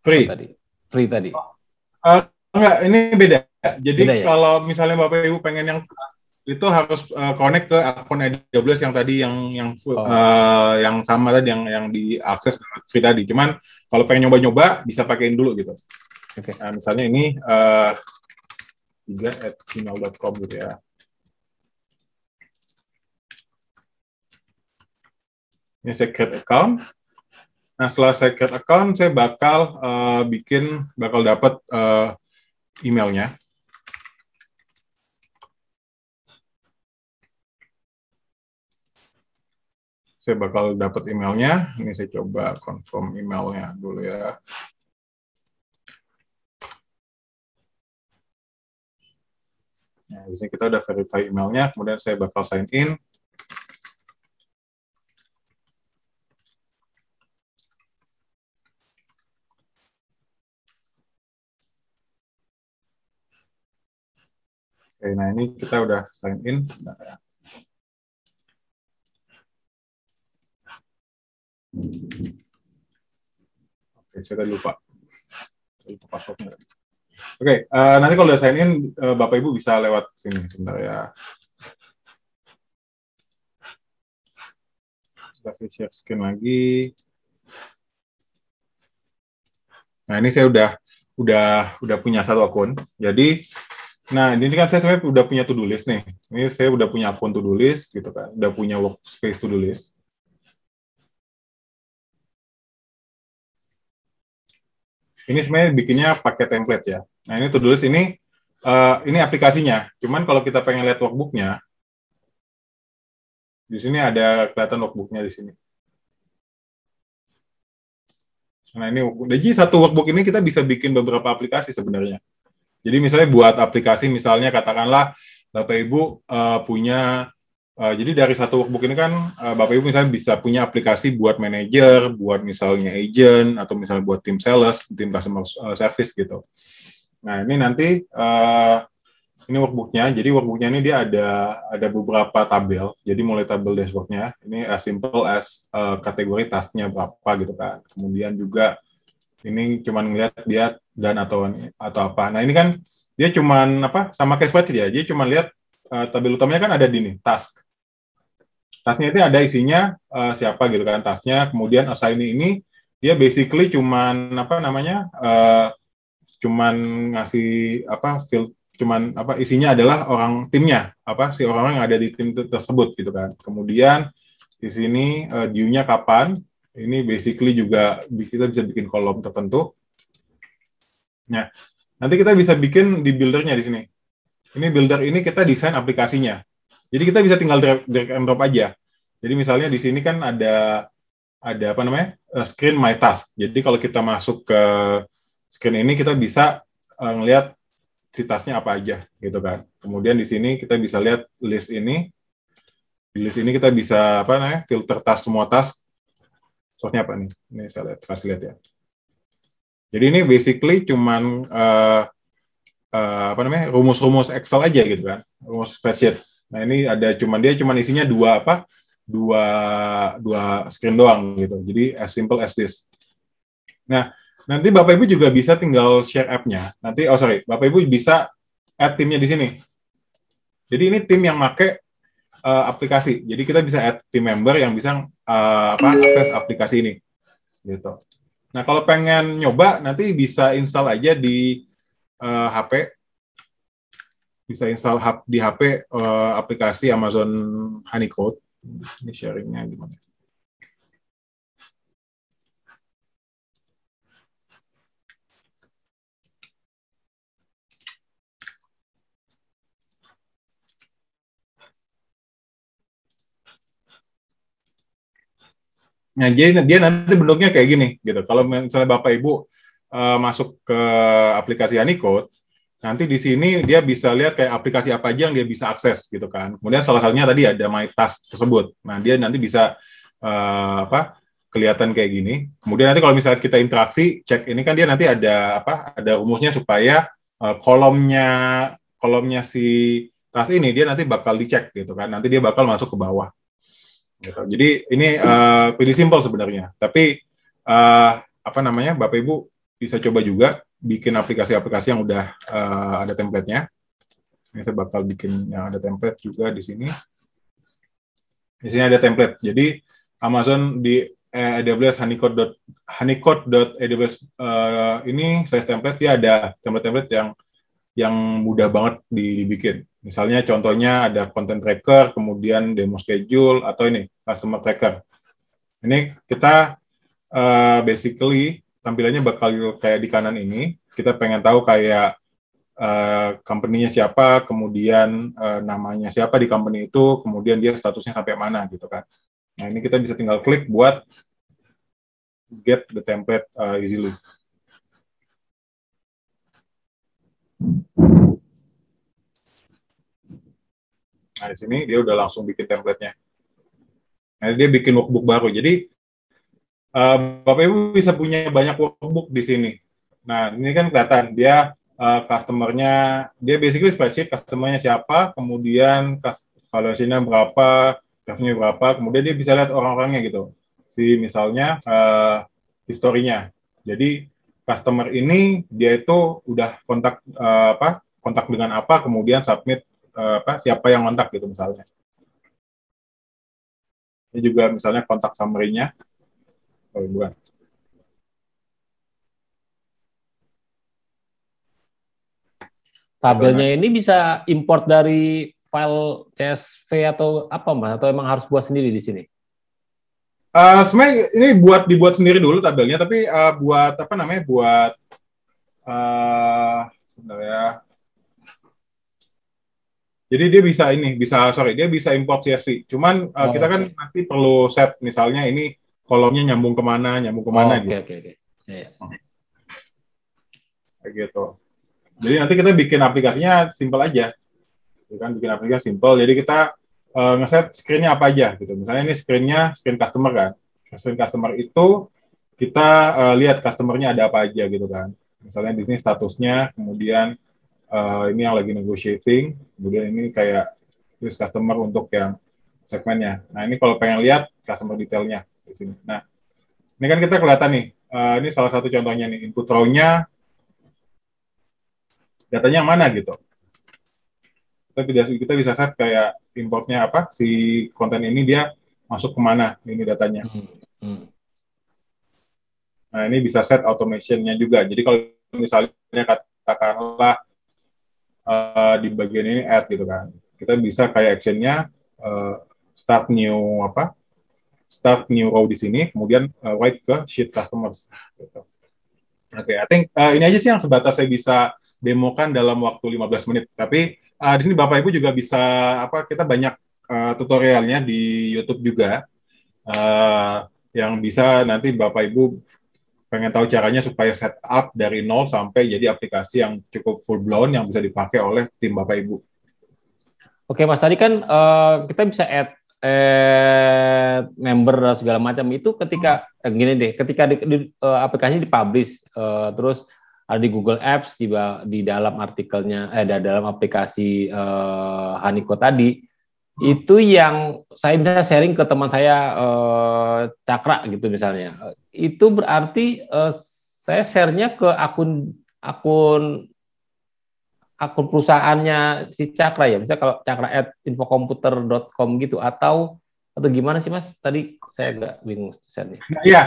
free tadi. Free tadi. Oh. Uh, enggak, ini beda. Jadi beda ya? kalau misalnya Bapak Ibu pengen yang itu harus uh, connect ke akun AWS yang tadi yang yang oh. uh, yang sama tadi yang yang diakses free tadi. Cuman kalau pengen nyoba-nyoba bisa pakaiin dulu gitu. Oke. Okay. Nah, misalnya ini eh, tiga 3 at gmail.com gitu ya. Ini secret account. Nah setelah secret account, saya bakal uh, bikin bakal dapat uh, emailnya. saya bakal dapat emailnya. Ini saya coba confirm emailnya dulu ya. Nah, di kita udah verify emailnya, kemudian saya bakal sign in. Oke, nah ini kita udah sign in. Nah, ya. Oke, saya tadi lupa. lupa passwordnya. Oke, uh, nanti kalau udah sign in, uh, Bapak Ibu bisa lewat sini sebentar ya. Kasih share screen lagi. Nah ini saya udah udah udah punya satu akun. Jadi, nah ini kan saya sebenarnya udah punya to do list nih. Ini saya udah punya akun to do list gitu kan, udah punya workspace to do list. ini sebenarnya bikinnya pakai template ya. Nah ini tulis ini uh, ini aplikasinya. Cuman kalau kita pengen lihat workbooknya, di sini ada kelihatan workbooknya di sini. Nah ini jadi satu workbook ini kita bisa bikin beberapa aplikasi sebenarnya. Jadi misalnya buat aplikasi misalnya katakanlah Bapak Ibu uh, punya Eh, jadi dari satu workbook ini kan uh, Bapak Ibu misalnya bisa punya aplikasi buat manajer, buat misalnya agent atau misalnya buat tim sales, tim customer eh, service gitu. Nah ini nanti uh, ini workbooknya. Jadi workbooknya ini dia ada ada beberapa tabel. Jadi mulai tabel dashboardnya ini as simple as uh, kategori tasknya berapa gitu kan. Kemudian juga ini cuman ngeliat dia dan atau atau apa. Nah ini kan dia cuman apa sama kayak seperti ya. Dia cuma lihat uh, tabel utamanya kan ada di nih task tasnya itu ada isinya uh, siapa gitu kan tasnya kemudian assignee ini dia basically cuman apa namanya uh, cuman ngasih apa field cuman apa isinya adalah orang timnya apa si orang yang ada di tim tersebut gitu kan kemudian di sini uh, due-nya kapan ini basically juga kita bisa bikin kolom tertentu ya nanti kita bisa bikin di buildernya di sini ini builder ini kita desain aplikasinya jadi kita bisa tinggal drag, drag and drop aja. Jadi misalnya di sini kan ada ada apa namanya? Eh, screen my task. Jadi kalau kita masuk ke screen ini kita bisa uh, ngelihat si tasknya apa aja gitu kan. Kemudian di sini kita bisa lihat list ini. Di list ini kita bisa apa namanya? filter task semua task. Soalnya apa nih? Ini saya lihat, kasih lihat ya. Jadi ini basically cuman uh, uh, apa namanya rumus-rumus Excel aja gitu kan, rumus spreadsheet. Nah ini ada cuman dia cuman isinya dua apa? Dua dua screen doang gitu. Jadi as simple as this. Nah nanti bapak ibu juga bisa tinggal share app-nya. Nanti oh sorry bapak ibu bisa add timnya di sini. Jadi ini tim yang make uh, aplikasi. Jadi kita bisa add tim member yang bisa uh, apa akses aplikasi ini gitu. Nah kalau pengen nyoba nanti bisa install aja di uh, eh, HP bisa install hub, di HP uh, eh, aplikasi Amazon Honeycode. Ini sharingnya gimana? Nah, jadi dia nanti bentuknya kayak gini gitu. Kalau misalnya Bapak Ibu uh, masuk ke aplikasi Honeycode, nanti di sini dia bisa lihat kayak aplikasi apa aja yang dia bisa akses gitu kan. Kemudian salah satunya tadi ada My Task tersebut. Nah, dia nanti bisa uh, apa? kelihatan kayak gini. Kemudian nanti kalau misalnya kita interaksi, cek ini kan dia nanti ada apa? ada rumusnya supaya uh, kolomnya kolomnya si tas ini dia nanti bakal dicek gitu kan. Nanti dia bakal masuk ke bawah. Gitu. Jadi ini uh, eh, pilih simple sebenarnya. Tapi uh, apa namanya? Bapak Ibu bisa coba juga bikin aplikasi-aplikasi yang udah uh, ada template-nya. Ini saya bakal bikin yang ada template juga di sini. Di sini ada template. Jadi Amazon di eh, AWS honeycode. Honeycode. uh, ini saya template dia ada template-template yang yang mudah banget dibikin. Misalnya contohnya ada content tracker, kemudian demo schedule atau ini customer tracker. Ini kita uh, basically tampilannya bakal kayak di kanan ini. Kita pengen tahu kayak uh, company-nya siapa, kemudian uh, namanya siapa di company itu, kemudian dia statusnya sampai mana gitu kan. Nah, ini kita bisa tinggal klik buat get the template uh, easily. Nah, di sini dia udah langsung bikin templatenya. nya Nah, dia bikin workbook baru. Jadi, Eh, Bapak Ibu bisa punya banyak workbook di sini. Nah, ini kan kelihatan dia uh, customernya, dia basically spesifik customernya siapa, kemudian valuasinya berapa, revenue berapa, kemudian dia bisa lihat orang-orangnya gitu. Si misalnya uh, eh, historinya. Jadi customer ini dia itu udah kontak uh, apa kontak dengan apa kemudian submit uh, apa siapa yang kontak gitu misalnya ini juga misalnya kontak summary-nya Oh, bukan. Tabelnya ini bisa import dari file CSV atau apa mas? Atau emang harus buat sendiri di sini? Uh, sebenarnya ini buat dibuat sendiri dulu tabelnya, tapi uh, buat apa namanya? Buat uh, eh, sebenarnya jadi dia bisa ini, bisa sorry, dia bisa import CSV. Cuman uh, oh, kita kan nanti perlu set misalnya ini kolomnya nyambung kemana, nyambung kemana oh, gitu. Oke, okay, oke, okay, oke. Yeah. Iya, iya. gitu. Jadi nanti kita bikin aplikasinya simple aja. Gitu kan bikin aplikasi simple. Jadi kita uh, ngeset screen-nya apa aja gitu. Misalnya ini screen-nya screen customer kan. Screen customer itu kita uh, lihat customer-nya ada apa aja gitu kan. Misalnya di sini statusnya, kemudian uh, ini yang lagi negotiating, kemudian ini kayak list customer untuk yang segmennya. Nah, ini kalau pengen lihat customer detailnya Nah, ini kan kita kelihatan nih, uh, ini salah satu contohnya nih, input row-nya, datanya mana gitu. Kita bisa, kita bisa set kayak importnya apa, si konten ini dia masuk kemana, ini datanya. Hmm. Hmm. Nah, ini bisa set automation-nya juga. Jadi kalau misalnya katakanlah uh, di bagian ini add gitu kan, kita bisa kayak action-nya uh, start new apa start new row di sini, kemudian uh, write ke sheet customers. Gitu. Oke, okay, I think uh, ini aja sih yang sebatas saya bisa demokan dalam waktu 15 menit. Tapi uh, di sini Bapak Ibu juga bisa apa kita banyak uh, tutorialnya di YouTube juga uh, yang bisa nanti Bapak Ibu pengen tahu caranya supaya setup dari nol sampai jadi aplikasi yang cukup full blown yang bisa dipakai oleh tim Bapak Ibu. Oke Mas, tadi kan uh, kita bisa add eh, member dan segala macam itu ketika hmm. eh, gini deh, ketika di, di, uh, aplikasinya dipublish uh, terus ada di Google Apps di di dalam artikelnya eh di dalam aplikasi uh, Haniko tadi hmm. itu yang saya bisa sharing ke teman saya eh, Cakra gitu misalnya. Itu berarti eh, saya sharenya ke akun akun akun perusahaannya si Cakra ya? Bisa kalau cakra at infokomputer.com gitu atau atau gimana sih Mas? Tadi saya agak bingung nah, Iya.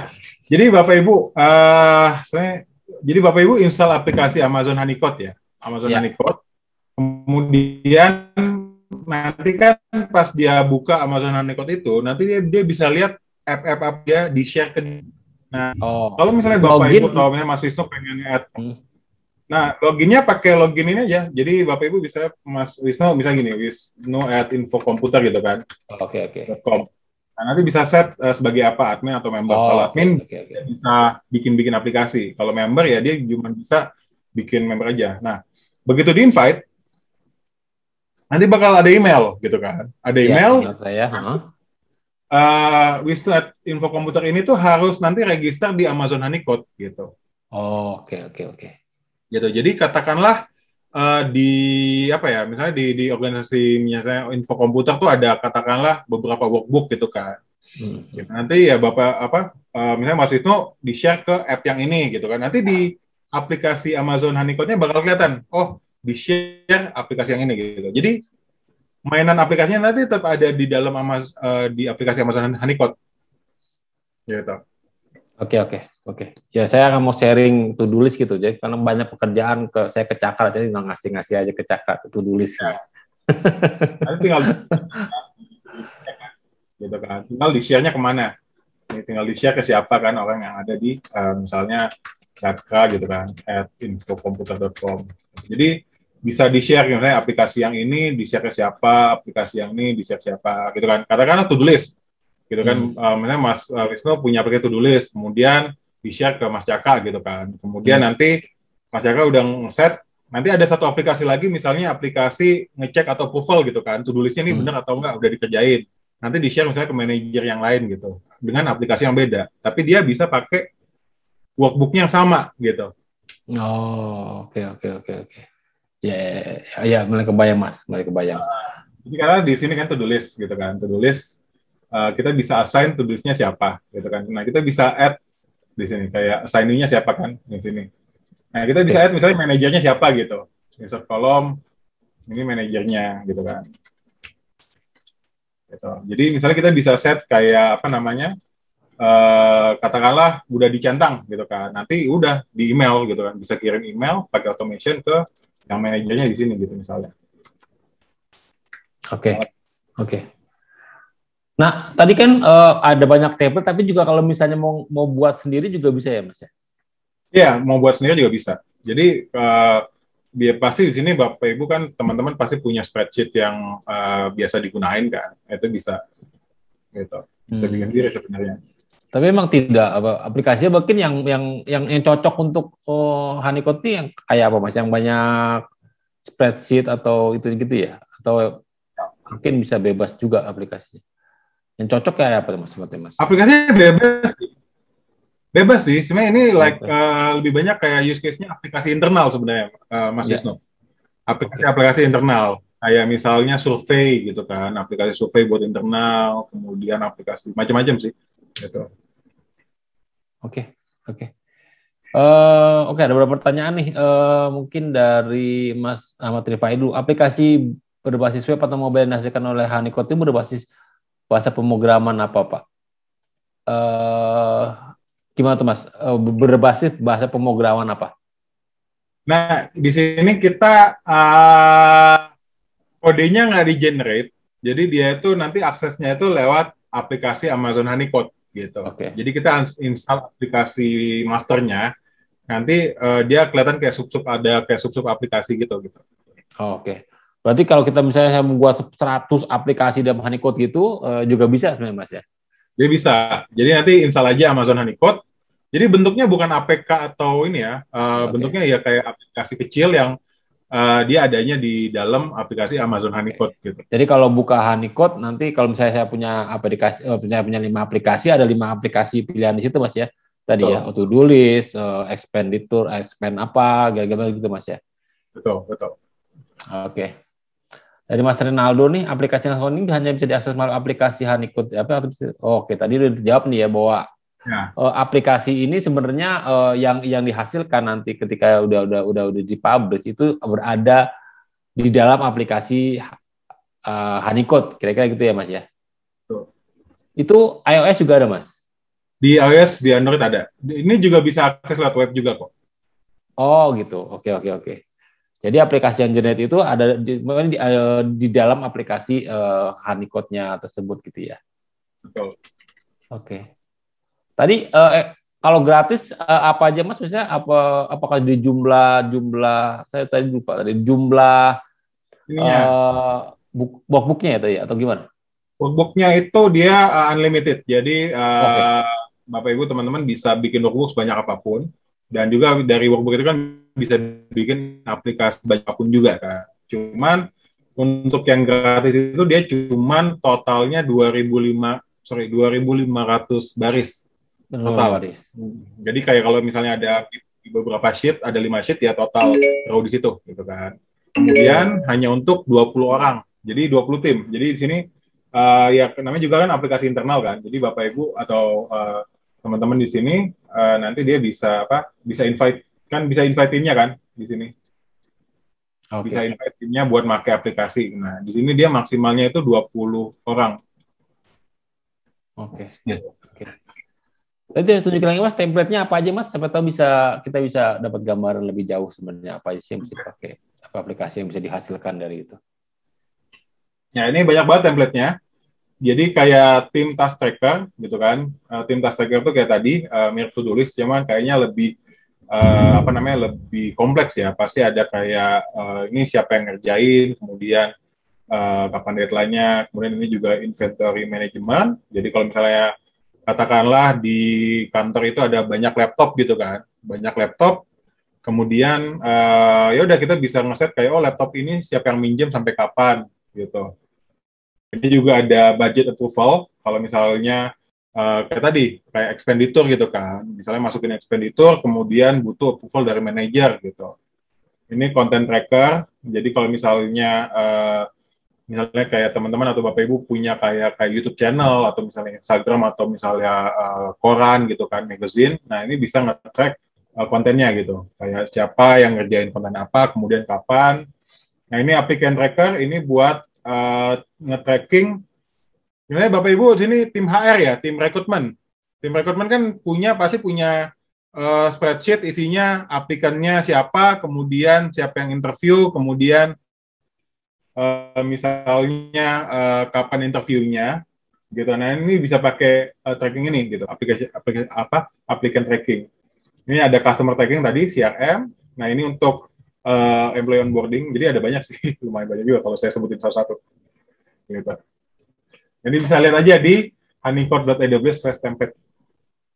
Jadi Bapak Ibu, uh, saya jadi Bapak Ibu install aplikasi Amazon Honeycot ya. Amazon ya. Honeycot. Kemudian nanti kan pas dia buka Amazon Honeycot itu, nanti dia, dia bisa lihat app-app dia di share ke Nah, oh. kalau misalnya Bapak Login. Ibu tahu Mas Wisnu pengen add hmm. Nah, loginnya pakai login ini aja. Jadi Bapak Ibu bisa Mas Wisnu bisa gini, Wisnu at info komputer gitu kan. Oke, okay, oke. Okay. Nah, nanti bisa set uh, sebagai apa admin atau member. Oh, Kalau admin okay, okay, okay. bisa bikin-bikin aplikasi. Kalau member ya dia cuma bisa bikin member aja. Nah, begitu di invite nanti bakal ada email gitu kan. Ada iya, email. Ya, ya. Huh? Uh, eh, Wisnu at info komputer ini tuh harus nanti register di Amazon Honeycode gitu. Oke, oh, oke, okay, oke, okay, Okay gitu. Jadi katakanlah uh, di apa ya misalnya di di organisasi misalnya info komputer tuh ada katakanlah beberapa workbook gitu kan. Hmm. Gitu. Nanti ya bapak apa uh, misalnya Mas Wisnu di share ke app yang ini gitu kan. Nanti di aplikasi Amazon honeycode nya bakal kelihatan. Oh di share aplikasi yang ini gitu. Jadi mainan aplikasinya nanti tetap ada di dalam Amaz, uh, di aplikasi Amazon Honeycode. gitu. Oke oke. Oke, okay. ya saya akan mau sharing to do list gitu, jadi karena banyak pekerjaan ke saya kecakar, jadi nggak ngasih-ngasih aja kecakar to do list. Ya. tinggal gitu kan, tinggal di share kemana? Ini ya, tinggal di share ke siapa kan orang yang ada di uh, misalnya data gitu kan at infokomputer.com. Jadi bisa di share misalnya aplikasi yang ini di share ke siapa, aplikasi yang ini di share siapa gitu kan. Katakanlah to do list gitu kan, hmm. uh, mas uh, eh, Wisnu punya aplikasi to do list, kemudian di-share ke Mas Jaka gitu kan. Kemudian hmm. nanti Mas Jaka udah ngeset, nanti ada satu aplikasi lagi misalnya aplikasi ngecek atau approval gitu kan. To-do ini hmm. benar atau enggak udah dikerjain. Nanti di-share misalnya ke manajer yang lain gitu dengan aplikasi yang beda. Tapi dia bisa pakai workbooknya yang sama gitu. Oh, oke okay, oke okay, oke okay, oke. Ya, yeah, ya, yeah, yeah, ya, mulai kebayang mas, mulai kebayang. jadi karena di sini kan to-do list gitu kan, to-do list uh, kita bisa assign to listnya siapa gitu kan. Nah kita bisa add di sini kayak signingnya siapa kan di sini nah kita bisa lihat misalnya manajernya siapa gitu insert kolom ini manajernya gitu kan gitu jadi misalnya kita bisa set kayak apa namanya uh, katakanlah udah dicentang gitu kan nanti udah di email gitu kan bisa kirim email pakai automation ke yang manajernya di sini gitu misalnya oke okay. oke okay. Nah, tadi kan uh, ada banyak template, tapi juga kalau misalnya mau mau buat sendiri juga bisa ya, Mas ya? Iya, mau buat sendiri juga bisa. Jadi uh, eh, dia pasti di sini Bapak Ibu kan teman-teman pasti punya spreadsheet yang uh, biasa digunain kan, itu bisa gitu. Bisa hmm. bikin sendiri sebenarnya. Tapi emang tidak apa aplikasinya mungkin yang yang yang, yang cocok untuk oh, ini yang kayak apa Mas? Yang banyak spreadsheet atau itu gitu ya? Atau mungkin bisa bebas juga aplikasinya? Yang cocok kayak apa mas seperti mas? Aplikasinya bebas sih. Bebas sih. Sebenarnya ini like uh, lebih banyak kayak use case-nya aplikasi internal sebenarnya uh, Mas yeah. Yusno. Aplikasi-aplikasi okay. internal kayak misalnya survei gitu kan, aplikasi survei buat internal, kemudian aplikasi macam-macam sih gitu. Oke, okay. oke. Okay. Uh, eh, Oke, okay, ada beberapa pertanyaan nih. Uh, mungkin dari Mas Ahmad Rifai dulu. Aplikasi berbasis web atau mobile yang dihasilkan oleh Hanikot itu berbasis bahasa pemrograman apa pak? Uh, gimana tuh mas? Uh, berbasis bahasa pemrograman apa? Nah di sini kita uh, kodenya nggak di generate, jadi dia itu nanti aksesnya itu lewat aplikasi Amazon Honeycode gitu. Okay. Jadi kita install aplikasi masternya, nanti uh, dia kelihatan kayak sub-sub ada kayak sub-sub aplikasi gitu gitu. Oh, oke. Okay. Berarti kalau kita misalnya saya membuat 100 aplikasi dalam honeycode gitu uh, juga bisa sebenarnya Mas ya? Jadi bisa. Jadi nanti install aja Amazon honeycode. Jadi bentuknya bukan APK atau ini ya, uh, eh, okay. bentuknya ya kayak aplikasi kecil yang uh, dia adanya di dalam aplikasi Amazon Honeycode okay. gitu. Jadi kalau buka Honeycode nanti kalau misalnya saya punya aplikasi uh, punya punya lima aplikasi ada lima aplikasi pilihan di situ Mas ya. Tadi ya, betul. ya, auto do list, uh, tour, expand apa, gara-gara gitu Mas ya. Betul, betul. Oke. Okay dari Mas Rinaldo nih aplikasi ini hanya bisa diakses melalui aplikasi Hanikut apa oh, oke tadi udah dijawab nih ya bahwa ya. Uh, aplikasi ini sebenarnya uh, yang yang dihasilkan nanti ketika udah udah udah udah dipublish itu berada di dalam aplikasi uh, eh, Hanikut kira-kira gitu ya Mas ya. Tuh. Itu iOS juga ada Mas. Di iOS di Android ada. Ini juga bisa akses lewat web juga kok. Oh gitu. Oke oke oke. Jadi aplikasi yang generate itu ada di, di, eh, di dalam aplikasi uh, honeycode-nya tersebut gitu ya. Betul. Oke. Okay. Tadi uh, kalau gratis uh, apa aja Mas misalnya apa apakah di jumlah jumlah saya tadi lupa tadi jumlah Ininya. uh, book booknya ya tadi atau gimana? Workbook-nya itu dia uh, unlimited. Jadi uh, okay. Bapak Ibu teman-teman bisa bikin workbook sebanyak apapun dan juga dari workbook itu kan bisa bikin aplikasi pun juga kak. Cuman untuk yang gratis itu dia cuman totalnya 2005 sorry 2500 baris oh, total. Oh, Jadi kayak kalau misalnya ada beberapa sheet ada lima sheet ya total row di situ gitu kan. Kemudian hanya untuk 20 orang. Jadi 20 tim. Jadi di sini uh, ya namanya juga kan aplikasi internal kan. Jadi Bapak Ibu atau uh, teman-teman di sini uh, nanti dia bisa apa? bisa invite kan bisa invite timnya kan di sini. Okay. Bisa invite timnya buat pakai aplikasi. Nah, di sini dia maksimalnya itu 20 orang. Oke. Okay. Gitu. Okay. Nanti tunjukin lagi mas template-nya apa aja mas, siapa tahu bisa kita bisa dapat gambaran lebih jauh sebenarnya apa aja sih yang bisa dipakai, apa aplikasi yang bisa dihasilkan dari itu. Ya ini banyak banget template-nya. Jadi kayak tim task tracker gitu kan, uh, tim task tracker itu kayak tadi uh, eh, mirip tulis, cuman kayaknya lebih uh, apa namanya lebih kompleks ya pasti ada kayak uh, ini siapa yang ngerjain kemudian uh, kapan deadline-nya kemudian ini juga inventory management jadi kalau misalnya katakanlah di kantor itu ada banyak laptop gitu kan banyak laptop kemudian uh, ya udah kita bisa ngeset kayak oh laptop ini siapa yang minjem sampai kapan gitu ini juga ada budget approval kalau misalnya Eh, kayak tadi kayak expenditure gitu kan misalnya masukin expenditure kemudian butuh approval dari manajer gitu ini content tracker jadi kalau misalnya uh, misalnya kayak teman-teman atau bapak ibu punya kayak kayak YouTube channel atau misalnya Instagram atau misalnya uh, koran gitu kan magazine nah ini bisa nge-track uh, kontennya gitu kayak siapa yang ngerjain konten apa kemudian kapan nah ini applicant tracker ini buat uh, nge-tracking Sebenarnya Bapak Ibu di sini tim HR ya, tim rekrutmen. Tim rekrutmen kan punya pasti punya uh, spreadsheet isinya aplikannya siapa, kemudian siapa yang interview, kemudian uh, misalnya uh, kapan interviewnya gitu. Nah, ini bisa pakai uh, tracking ini gitu, aplikasi, aplikasi apa? applicant tracking. Ini ada customer tracking tadi CRM. Nah, ini untuk uh, employee onboarding. Jadi ada banyak sih, lumayan banyak juga kalau saya sebutin salah satu. Gitu. Jadi bisa lihat aja di honeycode.aws slash template.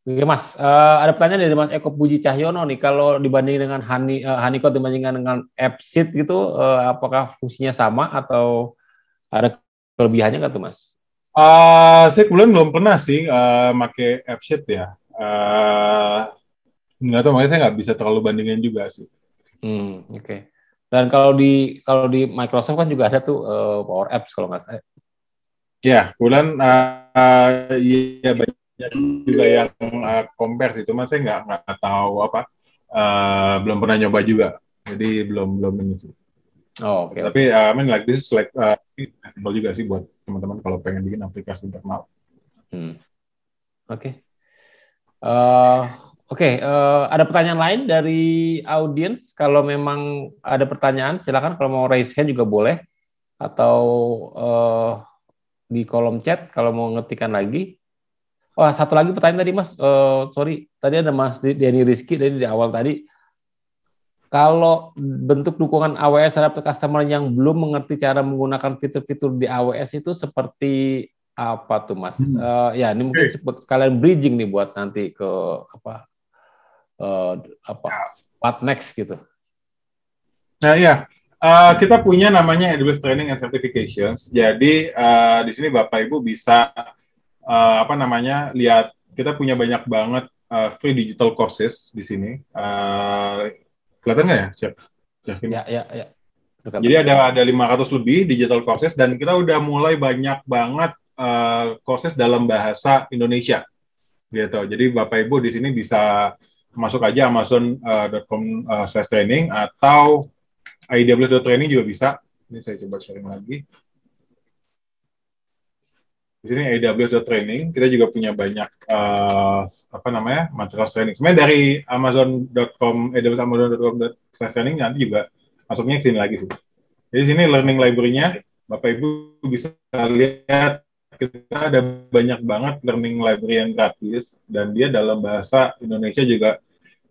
Oke mas, uh, ada pertanyaan dari Mas Eko Puji Cahyono nih, kalau dibanding dengan Honey, uh, eh, Honeycode dibandingkan dengan Appsheet gitu, uh, apakah fungsinya sama atau ada kelebihannya nggak tuh mas? Uh, saya kemudian belum pernah sih uh, make Epsit ya, uh, nggak tahu makanya saya nggak bisa terlalu bandingin juga sih. Hmm, Oke. Okay. Dan kalau di kalau di Microsoft kan juga ada tuh uh, Power Apps kalau nggak salah. Ya, bulan uh, eh, uh, ya iya, banyak juga yang uh, compare sih, cuman saya nggak nggak tahu apa, uh, belum pernah nyoba juga, jadi belum belum ini sih. Oh, okay. tapi uh, I mean like this is like uh, juga sih buat teman-teman kalau pengen bikin aplikasi internal. Hmm. Oke. Okay. Oke, okay, ada pertanyaan lain dari audiens? Kalau memang ada pertanyaan, silakan. Kalau mau raise hand juga boleh. Atau uh, di kolom chat kalau mau ngetikan lagi. Wah, oh, satu lagi pertanyaan tadi Mas, uh, sorry, tadi ada Mas Denny Rizky dari di awal tadi. Kalau bentuk dukungan AWS terhadap customer yang belum mengerti cara menggunakan fitur-fitur di AWS itu seperti apa tuh Mas? Hmm. Uh, ya, ini mungkin okay. kalian bridging nih buat nanti ke apa uh, apa ya. what next gitu. Nah, ya. Eh, kita punya namanya AWS Training and Certifications. Jadi uh, di sini Bapak Ibu bisa uh, apa namanya lihat kita punya banyak banget uh, free digital courses di sini. Uh, kelihatan nggak ya, Cep? Ya, ya, ya. Jadi ada ada 500 lebih digital courses dan kita udah mulai banyak banget uh, courses dalam bahasa Indonesia. Gitu. Jadi Bapak Ibu di sini bisa masuk aja amazon.com uh, uh, training atau training juga bisa. Ini saya coba sharing lagi. Di sini training kita juga punya banyak uh, apa namanya material training. Sebenarnya dari Amazon.com, eh, AWS.amazon.com training nanti juga masuknya ke sini lagi sih. Jadi sini learning library-nya, Bapak Ibu bisa lihat kita ada banyak banget learning library yang gratis dan dia dalam bahasa Indonesia juga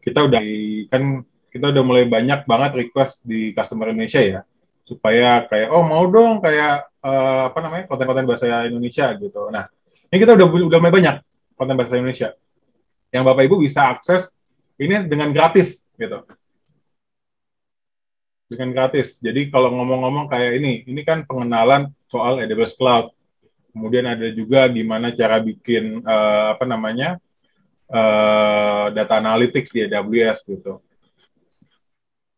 kita udah kan kita udah mulai banyak banget request di customer Indonesia ya supaya kayak oh mau dong kayak uh, apa namanya konten-konten bahasa Indonesia gitu. Nah, ini kita udah udah mulai banyak konten bahasa Indonesia yang Bapak Ibu bisa akses ini dengan gratis gitu. Dengan gratis. Jadi kalau ngomong-ngomong kayak ini, ini kan pengenalan soal AWS Cloud. Kemudian ada juga gimana cara bikin uh, apa namanya? Uh, data analytics di AWS gitu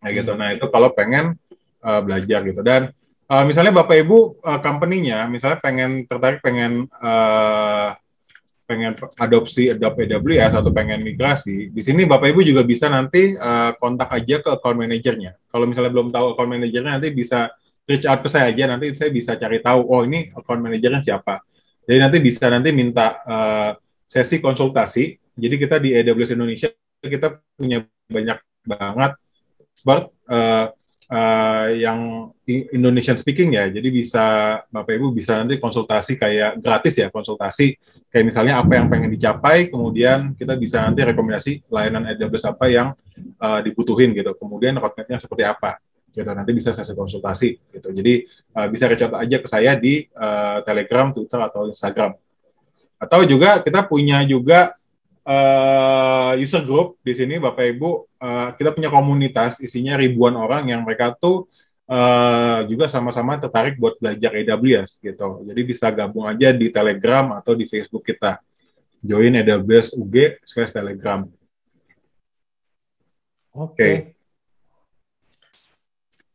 ya gitu. Nah itu kalau pengen uh, belajar gitu dan uh, misalnya bapak ibu uh, company-nya misalnya pengen tertarik pengen uh, pengen adopsi adopt AWS atau pengen migrasi di sini bapak ibu juga bisa nanti uh, kontak aja ke account manajernya. Kalau misalnya belum tahu account manajernya nanti bisa reach out ke saya aja nanti saya bisa cari tahu oh ini account manajernya siapa. Jadi nanti bisa nanti minta uh, sesi konsultasi. Jadi kita di AWS Indonesia kita punya banyak banget expert uh, eh, uh, eh, yang Indonesian speaking ya. Jadi bisa Bapak Ibu bisa nanti konsultasi kayak gratis ya, konsultasi kayak misalnya apa yang pengen dicapai, kemudian kita bisa nanti rekomendasi layanan AWS apa yang uh, dibutuhin gitu. Kemudian roadmap seperti apa. Gitu, nanti bisa saya konsultasi gitu. Jadi uh, bisa recat aja ke saya di uh, Telegram, Twitter atau Instagram. Atau juga kita punya juga uh, user group di sini Bapak Ibu uh, kita punya komunitas isinya ribuan orang yang mereka tuh uh, juga sama-sama tertarik buat belajar AWS gitu. Jadi bisa gabung aja di Telegram atau di Facebook kita. Join AWS UG slash Telegram. Oke. Okay.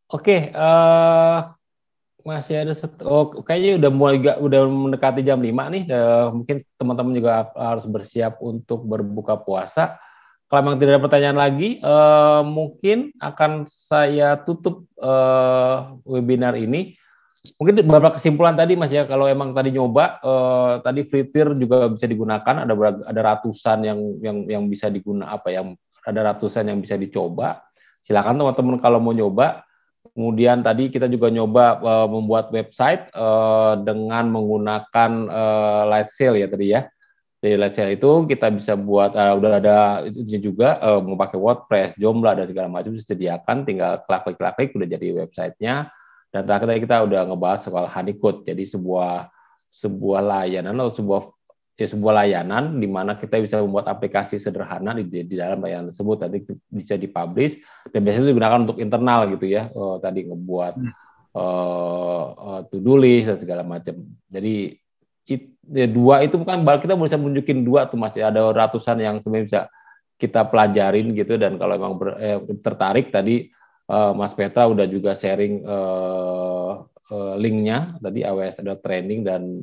Oke, okay. okay, uh, masih ada set, oh, kayaknya udah mulai gak udah mendekati jam 5 nih. uh, mungkin teman-teman juga harus bersiap untuk berbuka puasa. Kalau memang tidak ada pertanyaan lagi, uh, mungkin akan saya tutup uh, webinar ini. Mungkin beberapa kesimpulan tadi Mas ya, kalau emang tadi nyoba, uh, tadi free tier juga bisa digunakan, ada ada ratusan yang yang yang bisa diguna apa yang ada ratusan yang bisa dicoba. Silakan teman-teman kalau mau nyoba Kemudian tadi kita juga nyoba uh, membuat website uh, dengan menggunakan uh, light sale ya tadi ya. di light sale itu kita bisa buat uh, udah ada itu juga uh, mau pakai WordPress, Joomla dan segala macam disediakan. Tinggal klik klik klik udah jadi websitenya. Dan terakhir tadi kita udah ngebahas soal honeycode. Jadi sebuah sebuah layanan atau sebuah ya sebuah layanan di mana kita bisa membuat aplikasi sederhana di, di dalam layanan tersebut tadi bisa dipublish dan biasanya itu digunakan untuk internal gitu ya uh, tadi ngebuat uh, hmm. eh, uh, eh, to do list dan segala macam jadi it, ya, dua itu bukan kita bisa menunjukin dua tuh masih ya. ada ratusan yang sebenarnya bisa kita pelajarin gitu dan kalau emang ber, eh, tertarik tadi uh, Mas Petra udah juga sharing uh, uh, linknya tadi aws ada training dan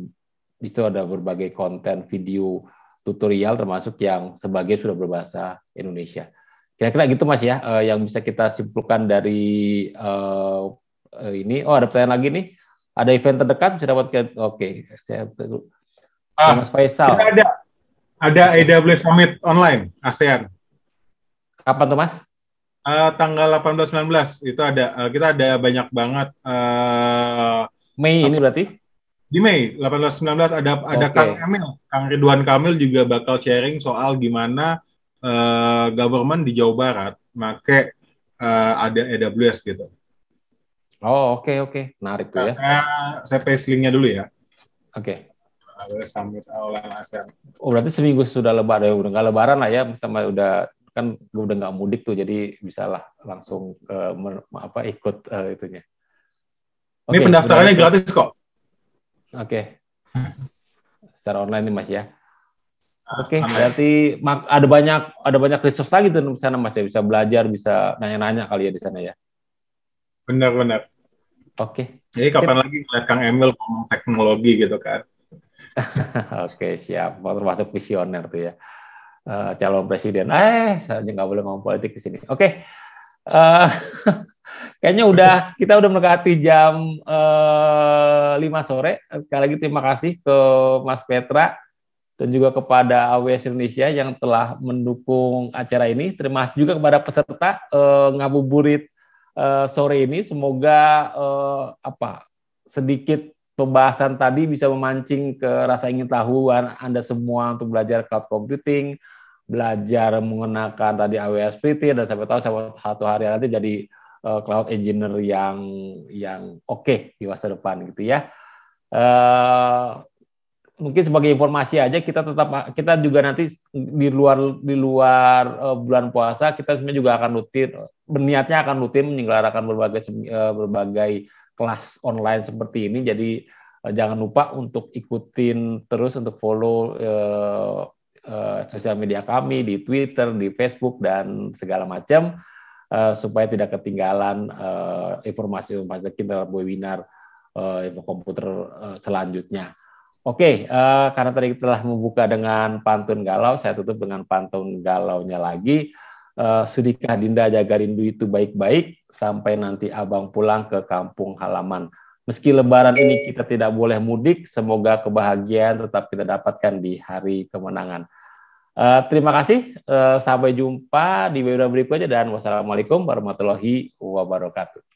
di situ ada berbagai konten video tutorial termasuk yang sebagai sudah berbahasa Indonesia. Kira-kira gitu Mas ya uh, yang bisa kita simpulkan dari uh, ini. Oh, ada pertanyaan lagi nih. Ada event terdekat bisa dapat Oke, okay. saya ah, Mas Faisal. Ada ada AWS Summit online ASEAN. Kapan tuh Mas? Uh, tanggal 18 19 itu ada uh, kita ada banyak banget uh, Mei ini berarti? di Mei 1819 ada ada okay. Kang Emil, Kang Ridwan Kamil juga bakal sharing soal gimana uh, government di Jawa Barat make uh, ada AWS gitu. Oh oke okay, oke, okay. menarik tuh ya. Saya, saya paste linknya dulu ya. Oke. Okay. Oh berarti seminggu sudah lebaran ya, udah nggak lebaran lah ya, sama udah kan gue udah nggak mudik tuh, jadi bisalah langsung uh, apa ikut uh, itunya. Okay, Ini pendaftarannya gratis kok. Oke. Okay. Secara online nih Mas ya. Ah, Oke, okay, berarti ada banyak ada banyak resource lagi tuh di sana Mas ya, bisa belajar, bisa nanya-nanya kali ya di sana ya. Benar, benar. Oke. Okay. Jadi kapan siap. lagi ngeliat Kang Emil ngomong teknologi gitu kan? Oke, okay, siap. Termasuk visioner tuh ya. Uh, calon presiden. Eh, saya nggak boleh ngomong politik di sini. Oke. Okay. Uh, eh, kayaknya udah kita udah mendekati jam uh, 5 sore. Sekali lagi terima kasih ke Mas Petra dan juga kepada AWS Indonesia yang telah mendukung acara ini. Terima kasih juga kepada peserta uh, ngabuburit uh, sore ini. Semoga uh, apa sedikit pembahasan tadi bisa memancing ke rasa ingin tahuan Anda semua untuk belajar cloud computing, belajar menggunakan tadi AWS Pretty dan sampai tahu satu hari nanti jadi uh, cloud engineer yang yang oke okay di masa depan gitu ya. Uh, mungkin sebagai informasi aja kita tetap kita juga nanti di luar di luar uh, bulan puasa kita sebenarnya juga akan rutin berniatnya akan rutin menyelenggarakan berbagai uh, berbagai kelas online seperti ini jadi uh, jangan lupa untuk ikutin terus untuk follow uh, uh, sosial media kami di Twitter, di Facebook dan segala macam Eh, supaya tidak ketinggalan uh, eh, informasi informasi dalam webinar uh, info komputer uh, selanjutnya. Oke, okay, uh, karena tadi kita telah membuka dengan pantun galau, saya tutup dengan pantun galaunya lagi. Uh, Sudikah Dinda jaga rindu itu baik-baik sampai nanti abang pulang ke kampung halaman. Meski lebaran ini kita tidak boleh mudik, semoga kebahagiaan tetap kita dapatkan di hari kemenangan. Uh, terima kasih. Uh, sampai jumpa di webinar berikutnya dan wassalamualaikum warahmatullahi wabarakatuh.